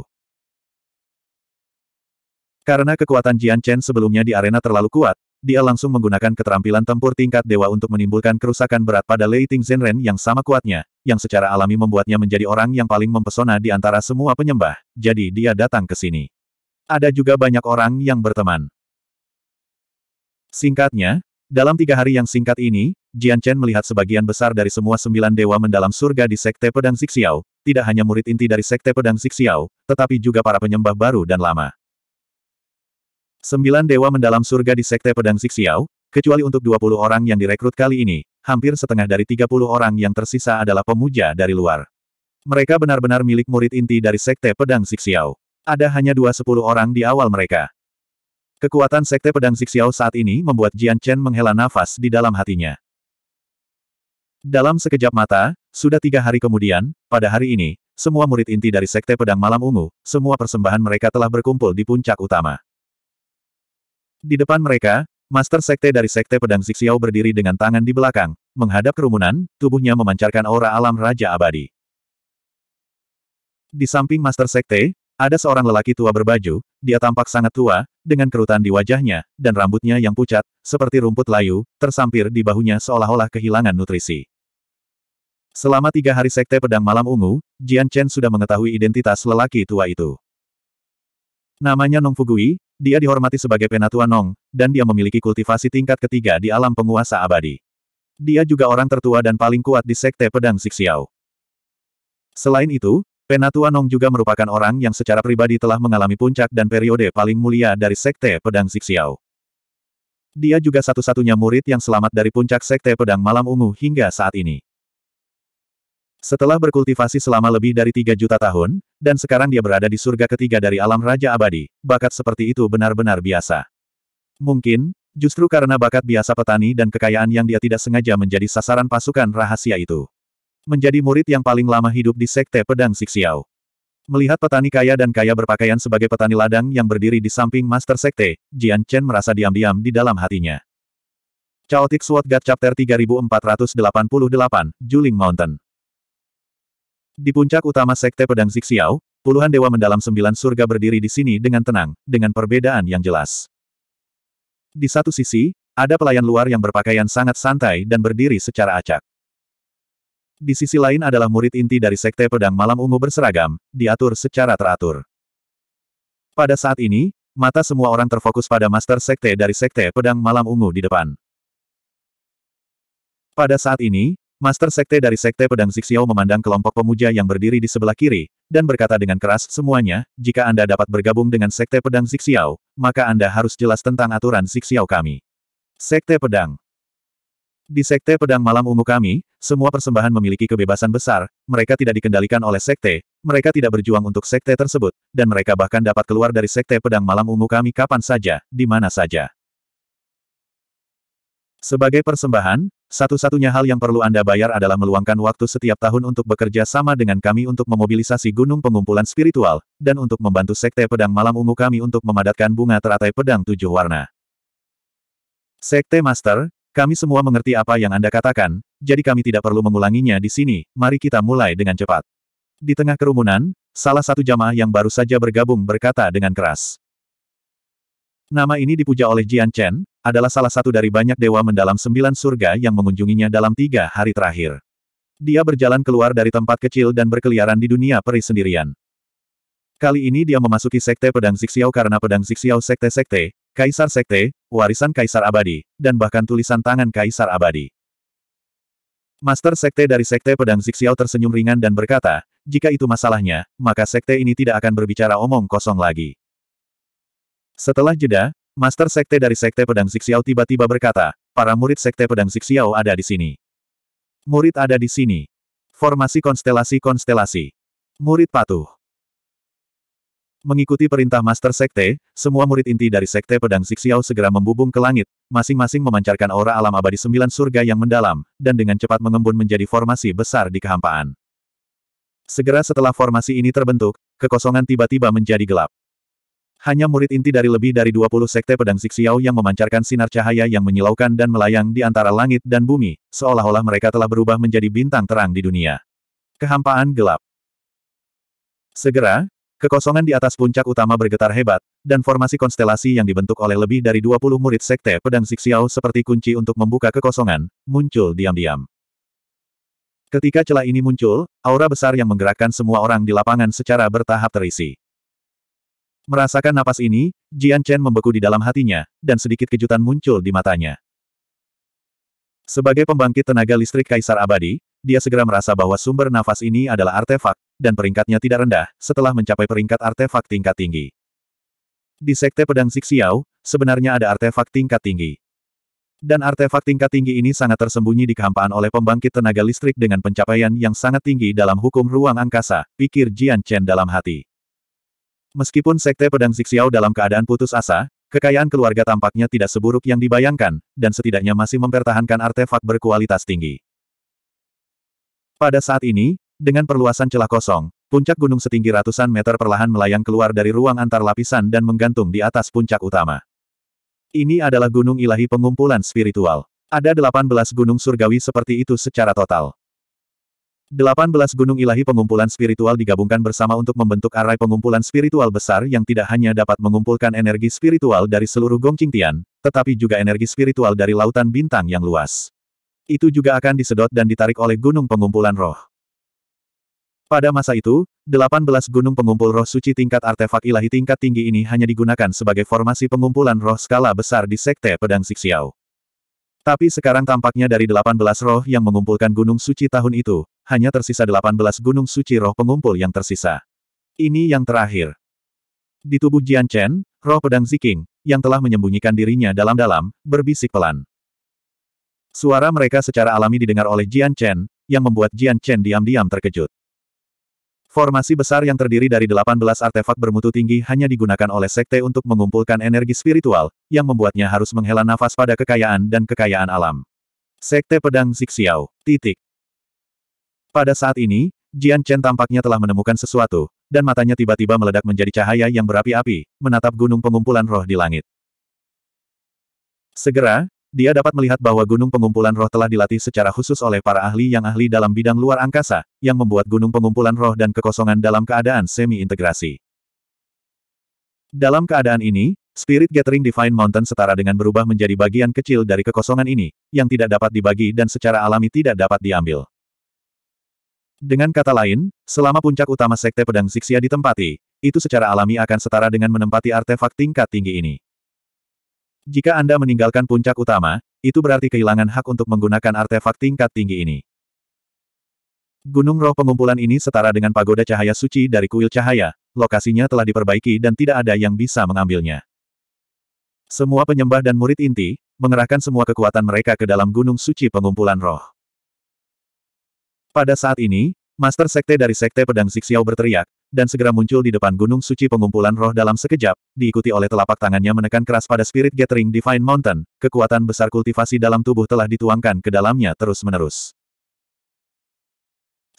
Karena kekuatan Jian Chen sebelumnya di arena terlalu kuat, dia langsung menggunakan keterampilan tempur tingkat dewa untuk menimbulkan kerusakan berat pada Lei Ting Zhenren yang sama kuatnya, yang secara alami membuatnya menjadi orang yang paling mempesona di antara semua penyembah, jadi dia datang ke sini. Ada juga banyak orang yang berteman. Singkatnya, dalam tiga hari yang singkat ini, Jian Chen melihat sebagian besar dari semua sembilan dewa mendalam surga di Sekte Pedang Zixiao, tidak hanya murid inti dari Sekte Pedang Zixiao, tetapi juga para penyembah baru dan lama. Sembilan dewa mendalam surga di Sekte Pedang Siksiao, kecuali untuk 20 orang yang direkrut kali ini, hampir setengah dari 30 orang yang tersisa adalah pemuja dari luar. Mereka benar-benar milik murid inti dari Sekte Pedang Siksiao. Ada hanya dua sepuluh orang di awal mereka. Kekuatan Sekte Pedang Siksiao saat ini membuat Jian Chen menghela nafas di dalam hatinya. Dalam sekejap mata, sudah tiga hari kemudian, pada hari ini, semua murid inti dari Sekte Pedang Malam Ungu, semua persembahan mereka telah berkumpul di puncak utama. Di depan mereka, Master Sekte dari Sekte Pedang Zixiao berdiri dengan tangan di belakang, menghadap kerumunan, tubuhnya memancarkan aura alam Raja Abadi. Di samping Master Sekte, ada seorang lelaki tua berbaju, dia tampak sangat tua, dengan kerutan di wajahnya, dan rambutnya yang pucat, seperti rumput layu, tersampir di bahunya seolah-olah kehilangan nutrisi. Selama tiga hari Sekte Pedang Malam Ungu, Jian Chen sudah mengetahui identitas lelaki tua itu. Namanya Nong Fugui, dia dihormati sebagai penatua Nong, dan dia memiliki kultivasi tingkat ketiga di alam penguasa abadi. Dia juga orang tertua dan paling kuat di Sekte Pedang Sixiao. Selain itu, Penatua Nong juga merupakan orang yang secara pribadi telah mengalami puncak dan periode paling mulia dari Sekte Pedang Sixiao. Dia juga satu-satunya murid yang selamat dari puncak Sekte Pedang Malam Ungu hingga saat ini. Setelah berkultivasi selama lebih dari tiga juta tahun, dan sekarang dia berada di surga ketiga dari alam Raja Abadi, bakat seperti itu benar-benar biasa. Mungkin, justru karena bakat biasa petani dan kekayaan yang dia tidak sengaja menjadi sasaran pasukan rahasia itu. Menjadi murid yang paling lama hidup di Sekte Pedang Sixiao. Melihat petani kaya dan kaya berpakaian sebagai petani ladang yang berdiri di samping Master Sekte, Jian Chen merasa diam-diam di dalam hatinya. Chaotic Sword God Chapter 3488, Juling Mountain di puncak utama Sekte Pedang Zixiao, puluhan dewa mendalam sembilan surga berdiri di sini dengan tenang, dengan perbedaan yang jelas. Di satu sisi, ada pelayan luar yang berpakaian sangat santai dan berdiri secara acak. Di sisi lain adalah murid inti dari Sekte Pedang Malam Ungu berseragam, diatur secara teratur. Pada saat ini, mata semua orang terfokus pada Master Sekte dari Sekte Pedang Malam Ungu di depan. Pada saat ini, Master Sekte dari Sekte Pedang Zixiao memandang kelompok pemuja yang berdiri di sebelah kiri, dan berkata dengan keras, semuanya, jika Anda dapat bergabung dengan Sekte Pedang Zixiao, maka Anda harus jelas tentang aturan Zixiao kami. Sekte Pedang Di Sekte Pedang Malam Ungu kami, semua persembahan memiliki kebebasan besar, mereka tidak dikendalikan oleh Sekte, mereka tidak berjuang untuk Sekte tersebut, dan mereka bahkan dapat keluar dari Sekte Pedang Malam Ungu kami kapan saja, di mana saja. Sebagai persembahan, satu-satunya hal yang perlu Anda bayar adalah meluangkan waktu setiap tahun untuk bekerja sama dengan kami untuk memobilisasi gunung pengumpulan spiritual, dan untuk membantu Sekte Pedang Malam Ungu kami untuk memadatkan bunga teratai pedang tujuh warna. Sekte Master, kami semua mengerti apa yang Anda katakan, jadi kami tidak perlu mengulanginya di sini, mari kita mulai dengan cepat. Di tengah kerumunan, salah satu jamaah yang baru saja bergabung berkata dengan keras. Nama ini dipuja oleh Jian Chen, adalah salah satu dari banyak dewa mendalam sembilan surga yang mengunjunginya dalam tiga hari terakhir. Dia berjalan keluar dari tempat kecil dan berkeliaran di dunia peri sendirian. Kali ini dia memasuki Sekte Pedang Zixiao karena Pedang Zixiao Sekte-Sekte, Kaisar Sekte, warisan Kaisar Abadi, dan bahkan tulisan tangan Kaisar Abadi. Master Sekte dari Sekte Pedang Zixiao tersenyum ringan dan berkata, jika itu masalahnya, maka Sekte ini tidak akan berbicara omong kosong lagi. Setelah jeda, Master Sekte dari Sekte Pedang Siksiao tiba-tiba berkata, para murid Sekte Pedang Siksiao ada di sini. Murid ada di sini. Formasi konstelasi-konstelasi. Murid patuh. Mengikuti perintah Master Sekte, semua murid inti dari Sekte Pedang Siksiao segera membubung ke langit, masing-masing memancarkan aura alam abadi sembilan surga yang mendalam, dan dengan cepat mengembun menjadi formasi besar di kehampaan. Segera setelah formasi ini terbentuk, kekosongan tiba-tiba menjadi gelap. Hanya murid inti dari lebih dari 20 sekte pedang Xiao yang memancarkan sinar cahaya yang menyilaukan dan melayang di antara langit dan bumi, seolah-olah mereka telah berubah menjadi bintang terang di dunia. Kehampaan gelap. Segera, kekosongan di atas puncak utama bergetar hebat, dan formasi konstelasi yang dibentuk oleh lebih dari 20 murid sekte pedang Xiao seperti kunci untuk membuka kekosongan, muncul diam-diam. Ketika celah ini muncul, aura besar yang menggerakkan semua orang di lapangan secara bertahap terisi. Merasakan napas ini, Jian Chen membeku di dalam hatinya, dan sedikit kejutan muncul di matanya. Sebagai pembangkit tenaga listrik Kaisar Abadi, dia segera merasa bahwa sumber nafas ini adalah artefak, dan peringkatnya tidak rendah, setelah mencapai peringkat artefak tingkat tinggi. Di Sekte Pedang Xiao, sebenarnya ada artefak tingkat tinggi. Dan artefak tingkat tinggi ini sangat tersembunyi di kehampaan oleh pembangkit tenaga listrik dengan pencapaian yang sangat tinggi dalam hukum ruang angkasa, pikir Jian Chen dalam hati. Meskipun Sekte Pedang Zixiao dalam keadaan putus asa, kekayaan keluarga tampaknya tidak seburuk yang dibayangkan, dan setidaknya masih mempertahankan artefak berkualitas tinggi. Pada saat ini, dengan perluasan celah kosong, puncak gunung setinggi ratusan meter perlahan melayang keluar dari ruang antar lapisan dan menggantung di atas puncak utama. Ini adalah gunung ilahi pengumpulan spiritual. Ada 18 gunung surgawi seperti itu secara total. 18 gunung ilahi pengumpulan spiritual digabungkan bersama untuk membentuk array pengumpulan spiritual besar yang tidak hanya dapat mengumpulkan energi spiritual dari seluruh Gongqingtian, tetapi juga energi spiritual dari lautan bintang yang luas. Itu juga akan disedot dan ditarik oleh gunung pengumpulan roh. Pada masa itu, 18 gunung pengumpul roh suci tingkat artefak ilahi tingkat tinggi ini hanya digunakan sebagai formasi pengumpulan roh skala besar di Sekte Pedang Siksiao. Tapi sekarang tampaknya dari 18 roh yang mengumpulkan gunung suci tahun itu, hanya tersisa 18 gunung suci roh pengumpul yang tersisa. Ini yang terakhir. Di tubuh Jian Chen, roh pedang Ziking, yang telah menyembunyikan dirinya dalam-dalam, berbisik pelan. Suara mereka secara alami didengar oleh Jian Chen, yang membuat Jian Chen diam-diam terkejut. Formasi besar yang terdiri dari 18 artefak bermutu tinggi hanya digunakan oleh sekte untuk mengumpulkan energi spiritual, yang membuatnya harus menghela nafas pada kekayaan dan kekayaan alam. Sekte Pedang Zixiao. Titik. Pada saat ini, Jian Chen tampaknya telah menemukan sesuatu, dan matanya tiba-tiba meledak menjadi cahaya yang berapi-api, menatap gunung pengumpulan roh di langit. Segera, dia dapat melihat bahwa gunung pengumpulan roh telah dilatih secara khusus oleh para ahli yang ahli dalam bidang luar angkasa, yang membuat gunung pengumpulan roh dan kekosongan dalam keadaan semi-integrasi. Dalam keadaan ini, Spirit Gathering Divine Mountain setara dengan berubah menjadi bagian kecil dari kekosongan ini, yang tidak dapat dibagi dan secara alami tidak dapat diambil. Dengan kata lain, selama puncak utama Sekte Pedang Siksia ditempati, itu secara alami akan setara dengan menempati artefak tingkat tinggi ini. Jika Anda meninggalkan puncak utama, itu berarti kehilangan hak untuk menggunakan artefak tingkat tinggi ini. Gunung roh pengumpulan ini setara dengan pagoda cahaya suci dari kuil cahaya, lokasinya telah diperbaiki dan tidak ada yang bisa mengambilnya. Semua penyembah dan murid inti, mengerahkan semua kekuatan mereka ke dalam gunung suci pengumpulan roh. Pada saat ini, Master Sekte dari Sekte Pedang Xiao berteriak, dan segera muncul di depan Gunung Suci pengumpulan roh dalam sekejap, diikuti oleh telapak tangannya menekan keras pada Spirit Gathering Divine Mountain, kekuatan besar kultivasi dalam tubuh telah dituangkan ke dalamnya terus-menerus.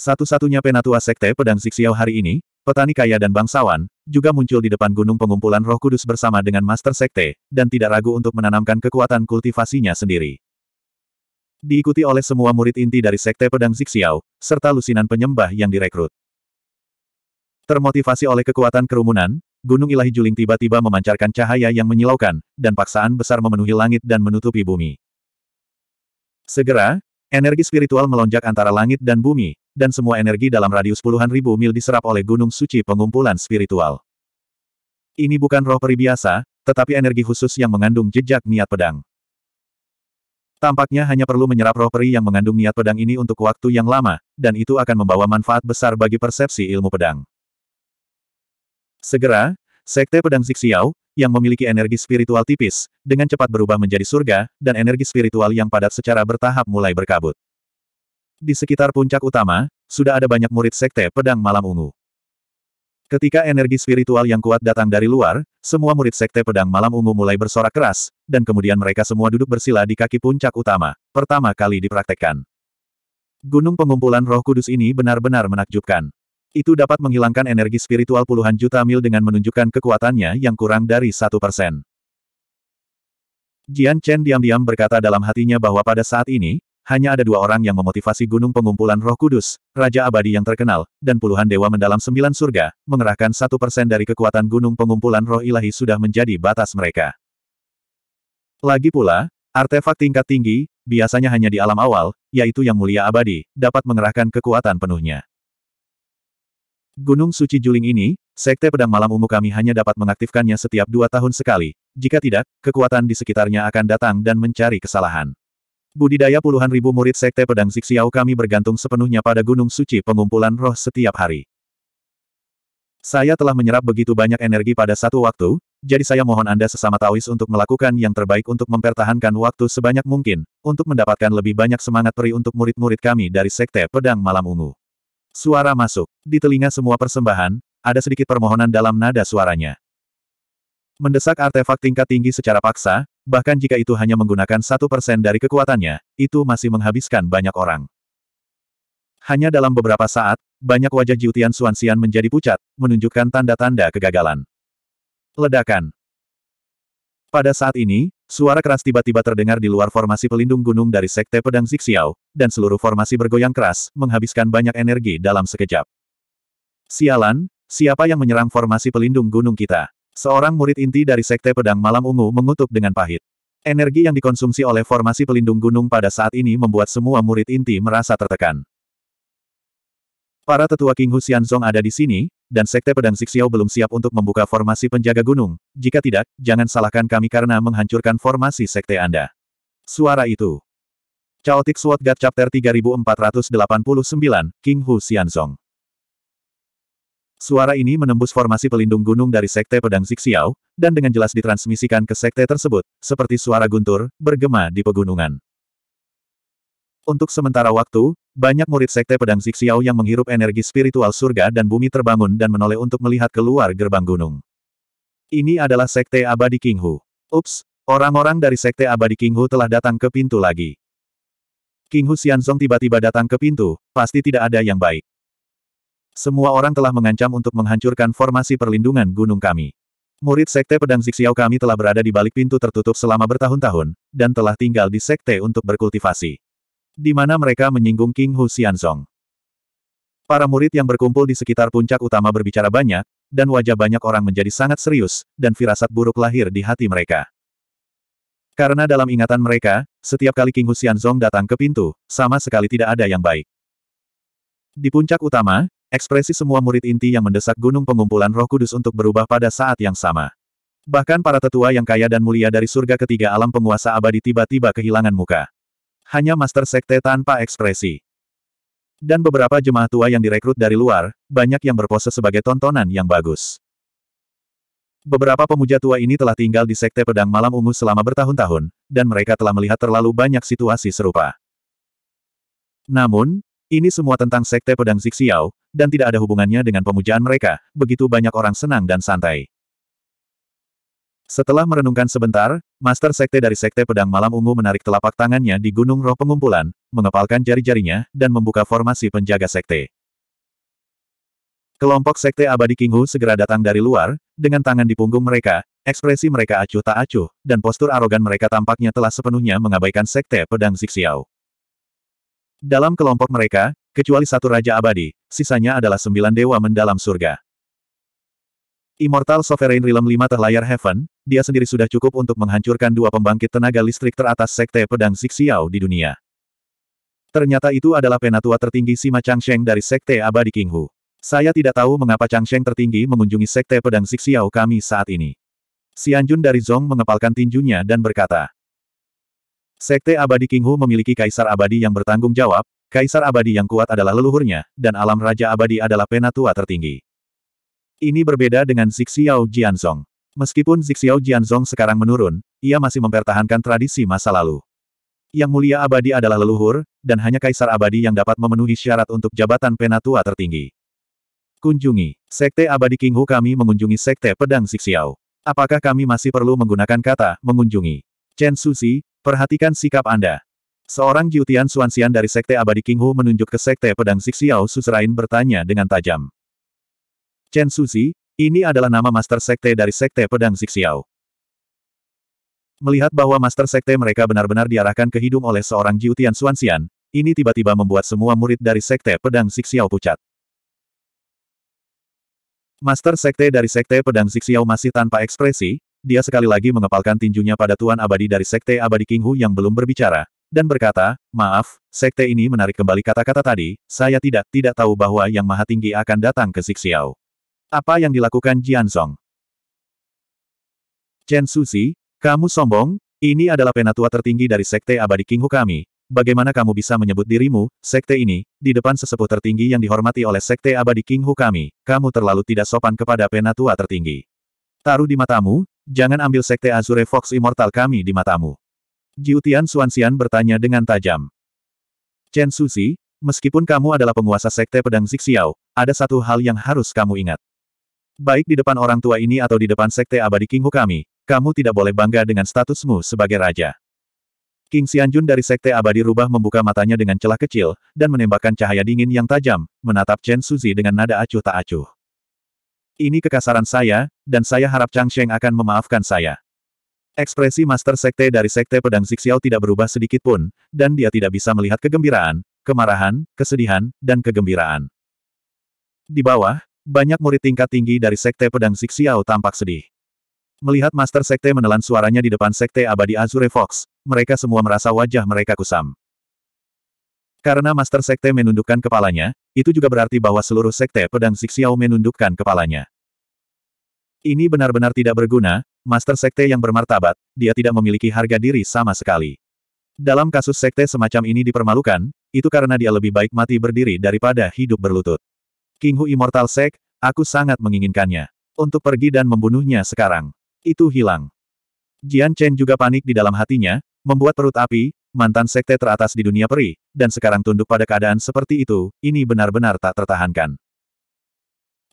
Satu-satunya penatua Sekte Pedang Xiao hari ini, petani kaya dan bangsawan, juga muncul di depan Gunung Pengumpulan Roh Kudus bersama dengan Master Sekte, dan tidak ragu untuk menanamkan kekuatan kultivasinya sendiri diikuti oleh semua murid inti dari Sekte Pedang Zixiao, serta lusinan penyembah yang direkrut. Termotivasi oleh kekuatan kerumunan, Gunung Ilahi Juling tiba-tiba memancarkan cahaya yang menyilaukan, dan paksaan besar memenuhi langit dan menutupi bumi. Segera, energi spiritual melonjak antara langit dan bumi, dan semua energi dalam radius puluhan ribu mil diserap oleh Gunung Suci Pengumpulan Spiritual. Ini bukan roh peri biasa, tetapi energi khusus yang mengandung jejak niat pedang. Tampaknya hanya perlu menyerap roh peri yang mengandung niat pedang ini untuk waktu yang lama, dan itu akan membawa manfaat besar bagi persepsi ilmu pedang. Segera, Sekte Pedang Zixiao, yang memiliki energi spiritual tipis, dengan cepat berubah menjadi surga, dan energi spiritual yang padat secara bertahap mulai berkabut. Di sekitar puncak utama, sudah ada banyak murid Sekte Pedang Malam Ungu. Ketika energi spiritual yang kuat datang dari luar, semua murid sekte pedang malam ungu mulai bersorak keras, dan kemudian mereka semua duduk bersila di kaki puncak utama, pertama kali dipraktekkan. Gunung pengumpulan roh kudus ini benar-benar menakjubkan. Itu dapat menghilangkan energi spiritual puluhan juta mil dengan menunjukkan kekuatannya yang kurang dari satu persen. Jian Chen diam-diam berkata dalam hatinya bahwa pada saat ini, hanya ada dua orang yang memotivasi Gunung Pengumpulan Roh Kudus, Raja Abadi yang terkenal, dan puluhan dewa mendalam sembilan surga, mengerahkan satu persen dari kekuatan Gunung Pengumpulan Roh Ilahi sudah menjadi batas mereka. Lagi pula, artefak tingkat tinggi, biasanya hanya di alam awal, yaitu Yang Mulia Abadi, dapat mengerahkan kekuatan penuhnya. Gunung Suci Juling ini, Sekte Pedang Malam Ungu kami hanya dapat mengaktifkannya setiap dua tahun sekali, jika tidak, kekuatan di sekitarnya akan datang dan mencari kesalahan. Budidaya puluhan ribu murid Sekte Pedang Zixiao kami bergantung sepenuhnya pada Gunung Suci pengumpulan roh setiap hari. Saya telah menyerap begitu banyak energi pada satu waktu, jadi saya mohon Anda sesama Taois untuk melakukan yang terbaik untuk mempertahankan waktu sebanyak mungkin, untuk mendapatkan lebih banyak semangat peri untuk murid-murid kami dari Sekte Pedang Malam Ungu. Suara masuk. Di telinga semua persembahan, ada sedikit permohonan dalam nada suaranya. Mendesak artefak tingkat tinggi secara paksa, Bahkan jika itu hanya menggunakan satu persen dari kekuatannya, itu masih menghabiskan banyak orang. Hanya dalam beberapa saat, banyak wajah Jiutian Xuanxian menjadi pucat, menunjukkan tanda-tanda kegagalan. Ledakan. Pada saat ini, suara keras tiba-tiba terdengar di luar formasi pelindung gunung dari Sekte Pedang Zixiao, dan seluruh formasi bergoyang keras, menghabiskan banyak energi dalam sekejap. Sialan, siapa yang menyerang formasi pelindung gunung kita? Seorang murid inti dari Sekte Pedang Malam Ungu mengutuk dengan pahit. Energi yang dikonsumsi oleh formasi pelindung gunung pada saat ini membuat semua murid inti merasa tertekan. Para tetua King Hu Xianzong ada di sini, dan Sekte Pedang Siksiao belum siap untuk membuka formasi penjaga gunung. Jika tidak, jangan salahkan kami karena menghancurkan formasi Sekte Anda. Suara itu. Chaotic Sword God Chapter 3489, King Hu Xianzong. Suara ini menembus formasi pelindung gunung dari Sekte Pedang Zixiao, dan dengan jelas ditransmisikan ke Sekte tersebut, seperti suara guntur, bergema di pegunungan. Untuk sementara waktu, banyak murid Sekte Pedang Zixiao yang menghirup energi spiritual surga dan bumi terbangun dan menoleh untuk melihat keluar gerbang gunung. Ini adalah Sekte Abadi Kinghu. Ups, orang-orang dari Sekte Abadi Kinghu telah datang ke pintu lagi. King Hu Xianzong tiba-tiba datang ke pintu, pasti tidak ada yang baik. Semua orang telah mengancam untuk menghancurkan formasi perlindungan gunung kami. Murid Sekte Pedang Zixiao kami telah berada di balik pintu tertutup selama bertahun-tahun, dan telah tinggal di Sekte untuk berkultivasi. Di mana mereka menyinggung King Hu Xianzong. Para murid yang berkumpul di sekitar puncak utama berbicara banyak, dan wajah banyak orang menjadi sangat serius, dan firasat buruk lahir di hati mereka. Karena dalam ingatan mereka, setiap kali King Hu Xianzong datang ke pintu, sama sekali tidak ada yang baik. Di puncak utama, Ekspresi semua murid inti yang mendesak gunung pengumpulan roh kudus untuk berubah pada saat yang sama. Bahkan para tetua yang kaya dan mulia dari surga ketiga alam penguasa abadi tiba-tiba kehilangan muka. Hanya master sekte tanpa ekspresi. Dan beberapa jemaah tua yang direkrut dari luar, banyak yang berpose sebagai tontonan yang bagus. Beberapa pemuja tua ini telah tinggal di sekte pedang malam ungu selama bertahun-tahun, dan mereka telah melihat terlalu banyak situasi serupa. Namun, ini semua tentang sekte pedang Zixiao, dan tidak ada hubungannya dengan pemujaan mereka, begitu banyak orang senang dan santai. Setelah merenungkan sebentar, Master Sekte dari Sekte Pedang Malam Ungu menarik telapak tangannya di Gunung Roh Pengumpulan, mengepalkan jari-jarinya, dan membuka formasi penjaga Sekte. Kelompok Sekte Abadi Kinghu segera datang dari luar, dengan tangan di punggung mereka, ekspresi mereka acuh tak acuh, dan postur arogan mereka tampaknya telah sepenuhnya mengabaikan Sekte Pedang Zixiao. Dalam kelompok mereka, kecuali satu Raja Abadi, sisanya adalah sembilan dewa mendalam surga. Immortal Sovereign Realm 5 Terlayar Heaven, dia sendiri sudah cukup untuk menghancurkan dua pembangkit tenaga listrik teratas Sekte Pedang Xiao di dunia. Ternyata itu adalah penatua tertinggi Sima Changsheng dari Sekte Abadi Kinghu. Saya tidak tahu mengapa Changsheng tertinggi mengunjungi Sekte Pedang Xiao kami saat ini. Xianjun dari Zong mengepalkan tinjunya dan berkata, Sekte abadi Kinghu memiliki kaisar abadi yang bertanggung jawab, kaisar abadi yang kuat adalah leluhurnya, dan alam raja abadi adalah penatua tertinggi. Ini berbeda dengan Zixiao Jianzong. Meskipun Zixiao Jianzong sekarang menurun, ia masih mempertahankan tradisi masa lalu. Yang mulia abadi adalah leluhur, dan hanya kaisar abadi yang dapat memenuhi syarat untuk jabatan penatua tertinggi. Kunjungi. Sekte abadi Kinghu kami mengunjungi Sekte Pedang Zixiao. Apakah kami masih perlu menggunakan kata, mengunjungi? Chen Susi, Perhatikan sikap Anda. Seorang Jiutian Suansian dari Sekte Abadi Kinghu menunjuk ke Sekte Pedang Zixiao Suzerain bertanya dengan tajam. Chen Suzi, ini adalah nama Master Sekte dari Sekte Pedang Zixiao. Melihat bahwa Master Sekte mereka benar-benar diarahkan ke hidung oleh seorang Jiutian Suansian, ini tiba-tiba membuat semua murid dari Sekte Pedang Zixiao pucat. Master Sekte dari Sekte Pedang Zixiao masih tanpa ekspresi, dia sekali lagi mengepalkan tinjunya pada Tuan Abadi dari Sekte Abadi King Hu yang belum berbicara, dan berkata, maaf, Sekte ini menarik kembali kata-kata tadi, saya tidak, tidak tahu bahwa Yang Maha Tinggi akan datang ke Zixiao. Apa yang dilakukan Jian Song? Chen Susi, kamu sombong, ini adalah penatua tertinggi dari Sekte Abadi King Hu kami, Bagaimana kamu bisa menyebut dirimu, sekte ini, di depan sesepuh tertinggi yang dihormati oleh sekte abadi King Hu kami, kamu terlalu tidak sopan kepada penatua tertinggi. Taruh di matamu, Jangan ambil sekte Azure Fox Immortal kami di matamu. Jiutian Suansian bertanya dengan tajam. Chen Suzi, meskipun kamu adalah penguasa sekte pedang Zixiao, ada satu hal yang harus kamu ingat. Baik di depan orang tua ini atau di depan sekte abadi Kinghu kami, kamu tidak boleh bangga dengan statusmu sebagai raja. King Xianjun dari sekte abadi rubah membuka matanya dengan celah kecil, dan menembakkan cahaya dingin yang tajam, menatap Chen Suzi dengan nada acuh tak acuh. Ini kekasaran saya, dan saya harap Chang Sheng akan memaafkan saya. Ekspresi Master Sekte dari Sekte Pedang Zixiao tidak berubah sedikit pun, dan dia tidak bisa melihat kegembiraan, kemarahan, kesedihan, dan kegembiraan. Di bawah, banyak murid tingkat tinggi dari Sekte Pedang Zixiao tampak sedih. Melihat Master Sekte menelan suaranya di depan Sekte Abadi Azure Fox, mereka semua merasa wajah mereka kusam. Karena Master Sekte menundukkan kepalanya, itu juga berarti bahwa seluruh Sekte Pedang Zixiao menundukkan kepalanya. Ini benar-benar tidak berguna, Master Sekte yang bermartabat, dia tidak memiliki harga diri sama sekali. Dalam kasus Sekte semacam ini dipermalukan, itu karena dia lebih baik mati berdiri daripada hidup berlutut. King Hu Immortal Sek, aku sangat menginginkannya. Untuk pergi dan membunuhnya sekarang. Itu hilang. Jian Chen juga panik di dalam hatinya, membuat perut api, mantan sekte teratas di dunia peri, dan sekarang tunduk pada keadaan seperti itu, ini benar-benar tak tertahankan.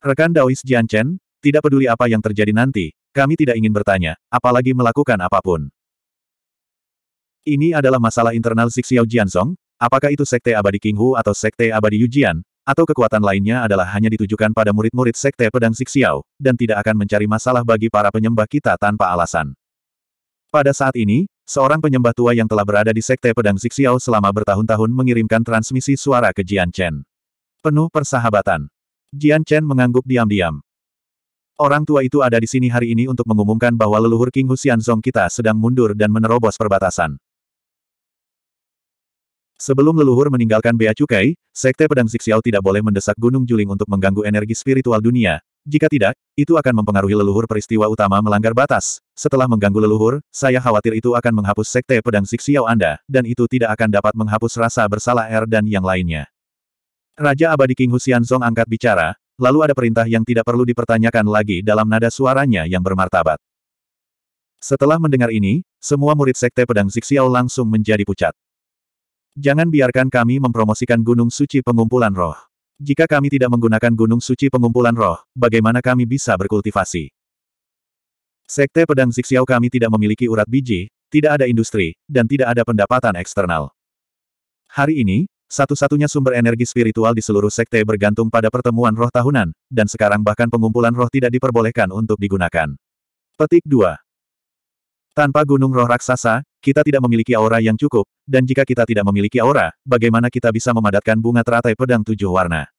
Rekan Daois Jian Chen, tidak peduli apa yang terjadi nanti, kami tidak ingin bertanya, apalagi melakukan apapun. Ini adalah masalah internal Sixiao Jianzong, apakah itu sekte abadi King Hu atau sekte abadi Yujian, atau kekuatan lainnya adalah hanya ditujukan pada murid-murid sekte pedang Sixiao, dan tidak akan mencari masalah bagi para penyembah kita tanpa alasan. Pada saat ini, seorang penyembah tua yang telah berada di Sekte Pedang Zixiao selama bertahun-tahun mengirimkan transmisi suara ke Jian Chen. Penuh persahabatan. Jian Chen mengangguk diam-diam. Orang tua itu ada di sini hari ini untuk mengumumkan bahwa leluhur King Hu Zong kita sedang mundur dan menerobos perbatasan. Sebelum leluhur meninggalkan Bea Cukai, Sekte Pedang Zixiao tidak boleh mendesak Gunung Juling untuk mengganggu energi spiritual dunia, jika tidak, itu akan mempengaruhi leluhur peristiwa utama melanggar batas. Setelah mengganggu leluhur, saya khawatir itu akan menghapus sekte pedang Sixiao Anda, dan itu tidak akan dapat menghapus rasa bersalah Er dan yang lainnya. Raja Abadi King Song angkat bicara, lalu ada perintah yang tidak perlu dipertanyakan lagi dalam nada suaranya yang bermartabat. Setelah mendengar ini, semua murid sekte pedang Sixiao langsung menjadi pucat. Jangan biarkan kami mempromosikan Gunung Suci Pengumpulan Roh. Jika kami tidak menggunakan gunung suci pengumpulan roh, bagaimana kami bisa berkultivasi? Sekte pedang Zixiao kami tidak memiliki urat biji, tidak ada industri, dan tidak ada pendapatan eksternal. Hari ini, satu-satunya sumber energi spiritual di seluruh sekte bergantung pada pertemuan roh tahunan, dan sekarang bahkan pengumpulan roh tidak diperbolehkan untuk digunakan. Petik 2. Tanpa gunung roh raksasa, kita tidak memiliki aura yang cukup, dan jika kita tidak memiliki aura, bagaimana kita bisa memadatkan bunga teratai pedang tujuh warna?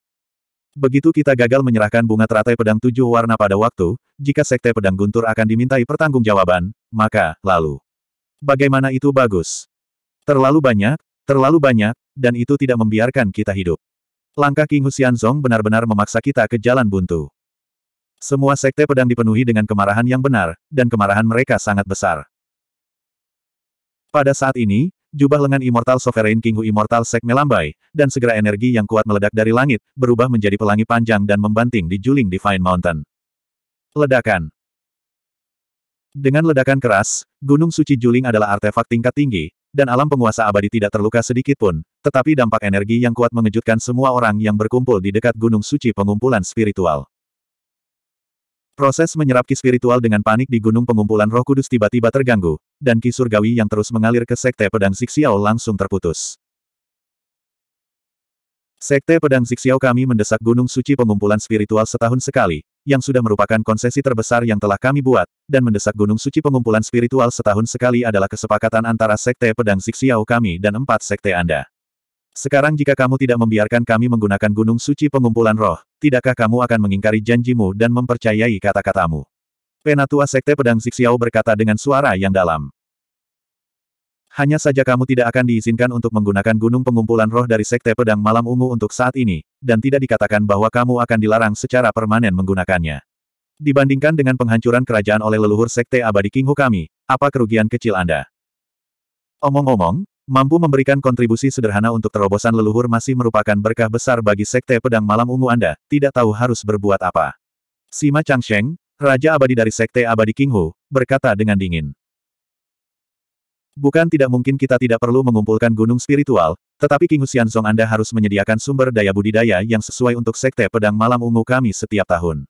Begitu kita gagal menyerahkan bunga teratai pedang tujuh warna pada waktu, jika sekte pedang guntur akan dimintai pertanggungjawaban, maka, lalu. Bagaimana itu bagus? Terlalu banyak, terlalu banyak, dan itu tidak membiarkan kita hidup. Langkah King Song benar-benar memaksa kita ke jalan buntu. Semua sekte pedang dipenuhi dengan kemarahan yang benar, dan kemarahan mereka sangat besar. Pada saat ini, jubah lengan Immortal Sovereign King Hu Immortal Sek melambai, dan segera energi yang kuat meledak dari langit, berubah menjadi pelangi panjang dan membanting di juling Divine Mountain. Ledakan Dengan ledakan keras, Gunung Suci Juling adalah artefak tingkat tinggi, dan alam penguasa abadi tidak terluka sedikit pun, tetapi dampak energi yang kuat mengejutkan semua orang yang berkumpul di dekat Gunung Suci Pengumpulan Spiritual. Proses menyerap ki spiritual dengan panik di gunung pengumpulan roh kudus tiba-tiba terganggu, dan ki surgawi yang terus mengalir ke sekte pedang Zixiao langsung terputus. Sekte pedang Zixiao kami mendesak gunung suci pengumpulan spiritual setahun sekali, yang sudah merupakan konsesi terbesar yang telah kami buat, dan mendesak gunung suci pengumpulan spiritual setahun sekali adalah kesepakatan antara sekte pedang Zixiao kami dan empat sekte Anda. Sekarang jika kamu tidak membiarkan kami menggunakan gunung suci pengumpulan roh, tidakkah kamu akan mengingkari janjimu dan mempercayai kata-katamu? Penatua Sekte Pedang Zixiao berkata dengan suara yang dalam. Hanya saja kamu tidak akan diizinkan untuk menggunakan gunung pengumpulan roh dari Sekte Pedang Malam Ungu untuk saat ini, dan tidak dikatakan bahwa kamu akan dilarang secara permanen menggunakannya. Dibandingkan dengan penghancuran kerajaan oleh leluhur Sekte Abadi Kinghu kami, apa kerugian kecil Anda? Omong-omong, Mampu memberikan kontribusi sederhana untuk terobosan leluhur masih merupakan berkah besar bagi Sekte Pedang Malam Ungu Anda, tidak tahu harus berbuat apa. Sima Changsheng, Raja Abadi dari Sekte Abadi Kinghu, berkata dengan dingin. Bukan tidak mungkin kita tidak perlu mengumpulkan gunung spiritual, tetapi King Song Anda harus menyediakan sumber daya budidaya yang sesuai untuk Sekte Pedang Malam Ungu kami setiap tahun.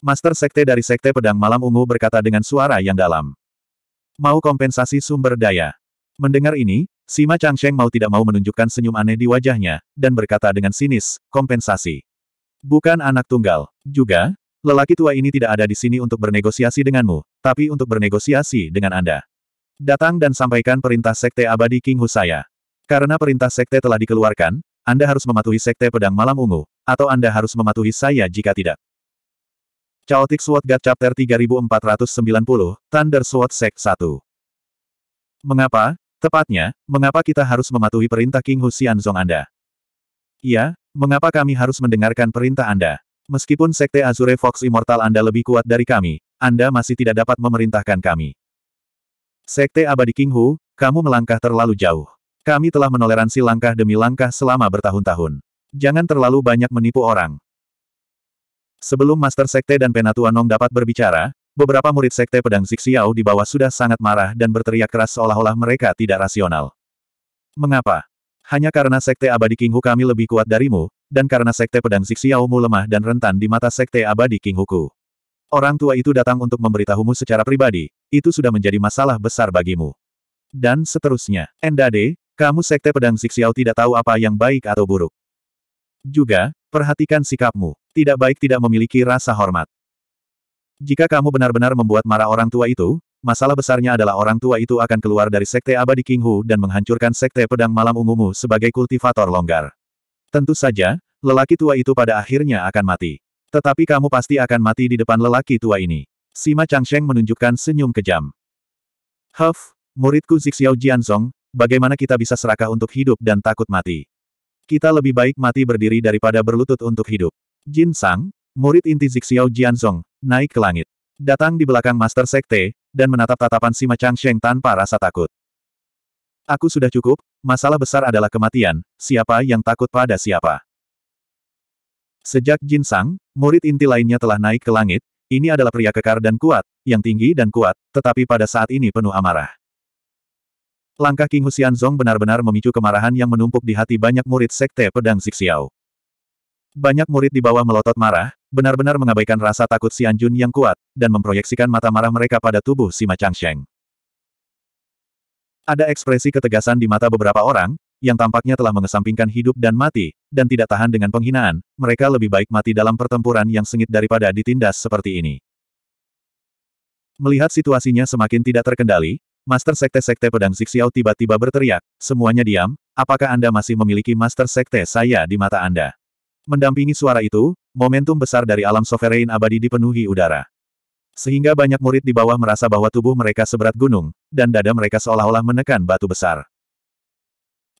Master Sekte dari Sekte Pedang Malam Ungu berkata dengan suara yang dalam. Mau kompensasi sumber daya. Mendengar ini, Sima Changsheng mau tidak mau menunjukkan senyum aneh di wajahnya, dan berkata dengan sinis, kompensasi. Bukan anak tunggal. Juga, lelaki tua ini tidak ada di sini untuk bernegosiasi denganmu, tapi untuk bernegosiasi dengan Anda. Datang dan sampaikan perintah Sekte Abadi King Husaya. Karena perintah Sekte telah dikeluarkan, Anda harus mematuhi Sekte Pedang Malam Ungu, atau Anda harus mematuhi saya jika tidak. Chaotic Sword God Chapter 3490, Thunder Sword Sect 1 Mengapa, Tepatnya, mengapa kita harus mematuhi perintah King Hu Xianzong Anda? Iya, mengapa kami harus mendengarkan perintah Anda? Meskipun Sekte Azure Fox Immortal Anda lebih kuat dari kami, Anda masih tidak dapat memerintahkan kami. Sekte Abadi King Hu, kamu melangkah terlalu jauh. Kami telah menoleransi langkah demi langkah selama bertahun-tahun. Jangan terlalu banyak menipu orang. Sebelum Master Sekte dan Penatua Nong dapat berbicara, Beberapa murid sekte pedang Zixiao di bawah sudah sangat marah dan berteriak keras seolah-olah mereka tidak rasional. Mengapa? Hanya karena sekte abadi King Hu kami lebih kuat darimu, dan karena sekte pedang Zixiao-mu lemah dan rentan di mata sekte abadi King Huku. Orang tua itu datang untuk memberitahumu secara pribadi, itu sudah menjadi masalah besar bagimu. Dan seterusnya. Endade, kamu sekte pedang Zixiao tidak tahu apa yang baik atau buruk. Juga, perhatikan sikapmu. Tidak baik tidak memiliki rasa hormat. Jika kamu benar-benar membuat marah orang tua itu, masalah besarnya adalah orang tua itu akan keluar dari sekte abadi King Hu dan menghancurkan sekte pedang malam ungumu sebagai kultivator longgar. Tentu saja, lelaki tua itu pada akhirnya akan mati. Tetapi kamu pasti akan mati di depan lelaki tua ini. Sima Changsheng menunjukkan senyum kejam. Huff, muridku Zixiao Jianzong, bagaimana kita bisa serakah untuk hidup dan takut mati? Kita lebih baik mati berdiri daripada berlutut untuk hidup. Jin Sang, murid inti Zixiao Jianzong, naik ke langit. Datang di belakang Master Sekte, dan menatap tatapan Sima Changsheng tanpa rasa takut. Aku sudah cukup, masalah besar adalah kematian, siapa yang takut pada siapa. Sejak Jin Sang, murid inti lainnya telah naik ke langit, ini adalah pria kekar dan kuat, yang tinggi dan kuat, tetapi pada saat ini penuh amarah. Langkah King Husian Zong benar-benar memicu kemarahan yang menumpuk di hati banyak murid sekte pedang Zixiao. Banyak murid di bawah melotot marah, benar-benar mengabaikan rasa takut Xian Jun yang kuat, dan memproyeksikan mata marah mereka pada tubuh Sima Changsheng. Ada ekspresi ketegasan di mata beberapa orang, yang tampaknya telah mengesampingkan hidup dan mati, dan tidak tahan dengan penghinaan, mereka lebih baik mati dalam pertempuran yang sengit daripada ditindas seperti ini. Melihat situasinya semakin tidak terkendali, Master Sekte-Sekte Pedang Zixiao tiba-tiba berteriak, semuanya diam, apakah Anda masih memiliki Master Sekte saya di mata Anda? Mendampingi suara itu, momentum besar dari alam sovereign abadi dipenuhi udara. Sehingga banyak murid di bawah merasa bahwa tubuh mereka seberat gunung, dan dada mereka seolah-olah menekan batu besar.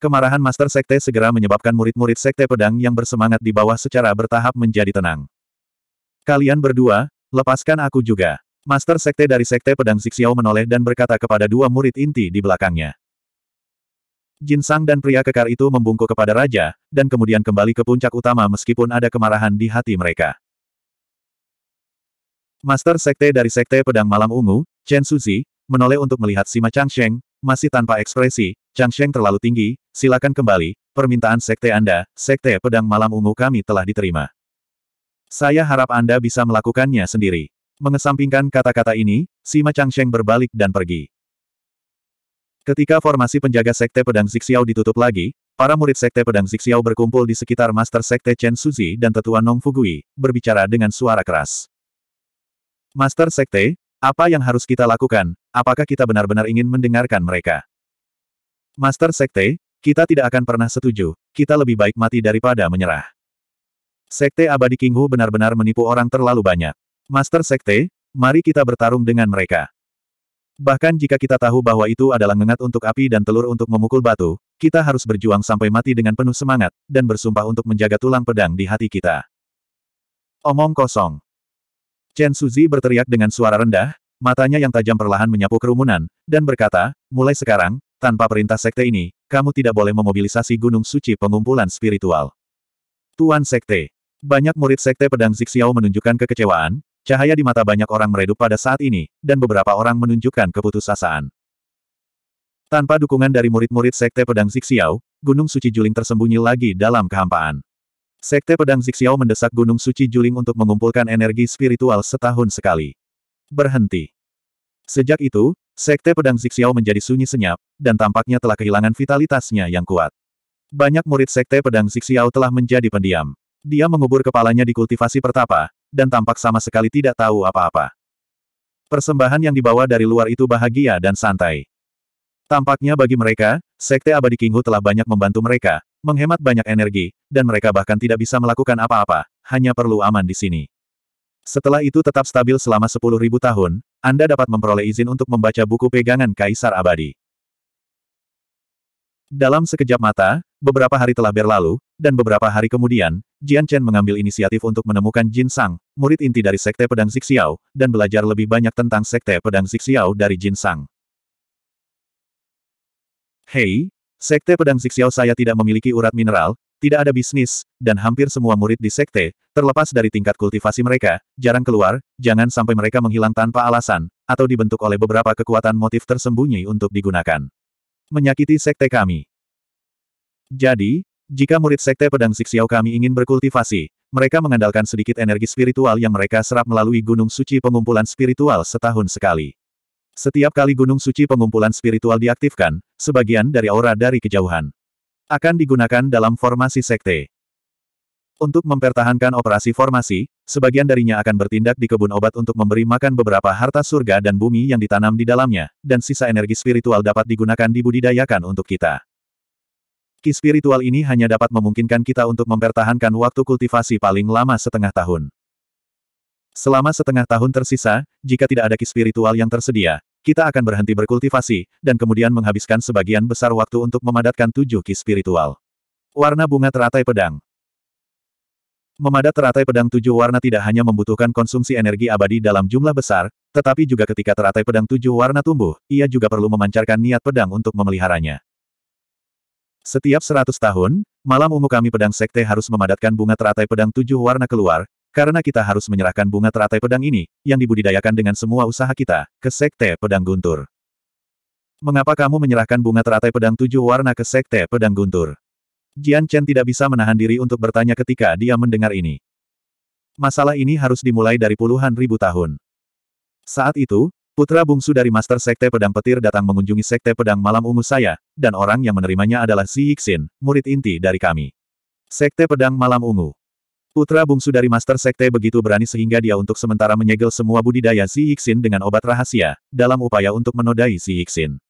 Kemarahan Master Sekte segera menyebabkan murid-murid Sekte Pedang yang bersemangat di bawah secara bertahap menjadi tenang. Kalian berdua, lepaskan aku juga. Master Sekte dari Sekte Pedang Zixiao menoleh dan berkata kepada dua murid inti di belakangnya. Jin Sang dan pria kekar itu membungkuk kepada raja, dan kemudian kembali ke puncak utama meskipun ada kemarahan di hati mereka. Master Sekte dari Sekte Pedang Malam Ungu, Chen Suzi, menoleh untuk melihat Sima Changsheng, masih tanpa ekspresi, Changsheng terlalu tinggi, silakan kembali, permintaan Sekte Anda, Sekte Pedang Malam Ungu kami telah diterima. Saya harap Anda bisa melakukannya sendiri. Mengesampingkan kata-kata ini, Sima Changsheng berbalik dan pergi. Ketika formasi penjaga Sekte Pedang Zixiao ditutup lagi, para murid Sekte Pedang Zixiao berkumpul di sekitar Master Sekte Chen Suzi dan Tetua Nong Fugui, berbicara dengan suara keras. Master Sekte, apa yang harus kita lakukan? Apakah kita benar-benar ingin mendengarkan mereka? Master Sekte, kita tidak akan pernah setuju, kita lebih baik mati daripada menyerah. Sekte Abadi King benar-benar menipu orang terlalu banyak. Master Sekte, mari kita bertarung dengan mereka. Bahkan jika kita tahu bahwa itu adalah ngengat untuk api dan telur untuk memukul batu, kita harus berjuang sampai mati dengan penuh semangat, dan bersumpah untuk menjaga tulang pedang di hati kita. Omong kosong. Chen Suzi berteriak dengan suara rendah, matanya yang tajam perlahan menyapu kerumunan, dan berkata, mulai sekarang, tanpa perintah sekte ini, kamu tidak boleh memobilisasi gunung suci pengumpulan spiritual. Tuan Sekte. Banyak murid Sekte Pedang Zixiao menunjukkan kekecewaan, Cahaya di mata banyak orang meredup pada saat ini, dan beberapa orang menunjukkan keputusasaan. Tanpa dukungan dari murid-murid Sekte Pedang Zixiao, Gunung Suci Juling tersembunyi lagi dalam kehampaan. Sekte Pedang Zixiao mendesak Gunung Suci Juling untuk mengumpulkan energi spiritual setahun sekali. Berhenti. Sejak itu, Sekte Pedang Zixiao menjadi sunyi senyap, dan tampaknya telah kehilangan vitalitasnya yang kuat. Banyak murid Sekte Pedang Zixiao telah menjadi pendiam. Dia mengubur kepalanya di kultivasi pertapa, dan tampak sama sekali tidak tahu apa-apa. Persembahan yang dibawa dari luar itu bahagia dan santai. Tampaknya bagi mereka, Sekte Abadi Kinghu telah banyak membantu mereka, menghemat banyak energi, dan mereka bahkan tidak bisa melakukan apa-apa, hanya perlu aman di sini. Setelah itu tetap stabil selama 10.000 tahun, Anda dapat memperoleh izin untuk membaca buku pegangan Kaisar Abadi. Dalam sekejap mata, beberapa hari telah berlalu, dan beberapa hari kemudian, Jian Chen mengambil inisiatif untuk menemukan Jin Sang, murid inti dari Sekte Pedang Zixiao, dan belajar lebih banyak tentang Sekte Pedang Zixiao dari Jin Sang. Hei, Sekte Pedang Zixiao saya tidak memiliki urat mineral, tidak ada bisnis, dan hampir semua murid di Sekte, terlepas dari tingkat kultivasi mereka, jarang keluar, jangan sampai mereka menghilang tanpa alasan, atau dibentuk oleh beberapa kekuatan motif tersembunyi untuk digunakan menyakiti sekte kami. Jadi, jika murid sekte pedang Siksiao kami ingin berkultivasi, mereka mengandalkan sedikit energi spiritual yang mereka serap melalui gunung suci pengumpulan spiritual setahun sekali. Setiap kali gunung suci pengumpulan spiritual diaktifkan, sebagian dari aura dari kejauhan akan digunakan dalam formasi sekte. Untuk mempertahankan operasi formasi, sebagian darinya akan bertindak di kebun obat untuk memberi makan beberapa harta surga dan bumi yang ditanam di dalamnya, dan sisa energi spiritual dapat digunakan dibudidayakan untuk kita. Ki spiritual ini hanya dapat memungkinkan kita untuk mempertahankan waktu kultivasi paling lama setengah tahun. Selama setengah tahun tersisa, jika tidak ada ki spiritual yang tersedia, kita akan berhenti berkultivasi, dan kemudian menghabiskan sebagian besar waktu untuk memadatkan tujuh ki spiritual. Warna bunga teratai pedang Memadat teratai pedang tujuh warna tidak hanya membutuhkan konsumsi energi abadi dalam jumlah besar, tetapi juga ketika teratai pedang tujuh warna tumbuh, ia juga perlu memancarkan niat pedang untuk memeliharanya. Setiap seratus tahun, malam ungu kami pedang sekte harus memadatkan bunga teratai pedang tujuh warna keluar, karena kita harus menyerahkan bunga teratai pedang ini, yang dibudidayakan dengan semua usaha kita, ke sekte pedang guntur. Mengapa kamu menyerahkan bunga teratai pedang tujuh warna ke sekte pedang guntur? Jian Chen tidak bisa menahan diri untuk bertanya ketika dia mendengar ini. Masalah ini harus dimulai dari puluhan ribu tahun. Saat itu, putra bungsu dari Master Sekte Pedang Petir datang mengunjungi Sekte Pedang Malam Ungu saya, dan orang yang menerimanya adalah Xi Yixin, murid inti dari kami. Sekte Pedang Malam Ungu Putra bungsu dari Master Sekte begitu berani sehingga dia untuk sementara menyegel semua budidaya Xi Yixin dengan obat rahasia, dalam upaya untuk menodai Xi Yixin.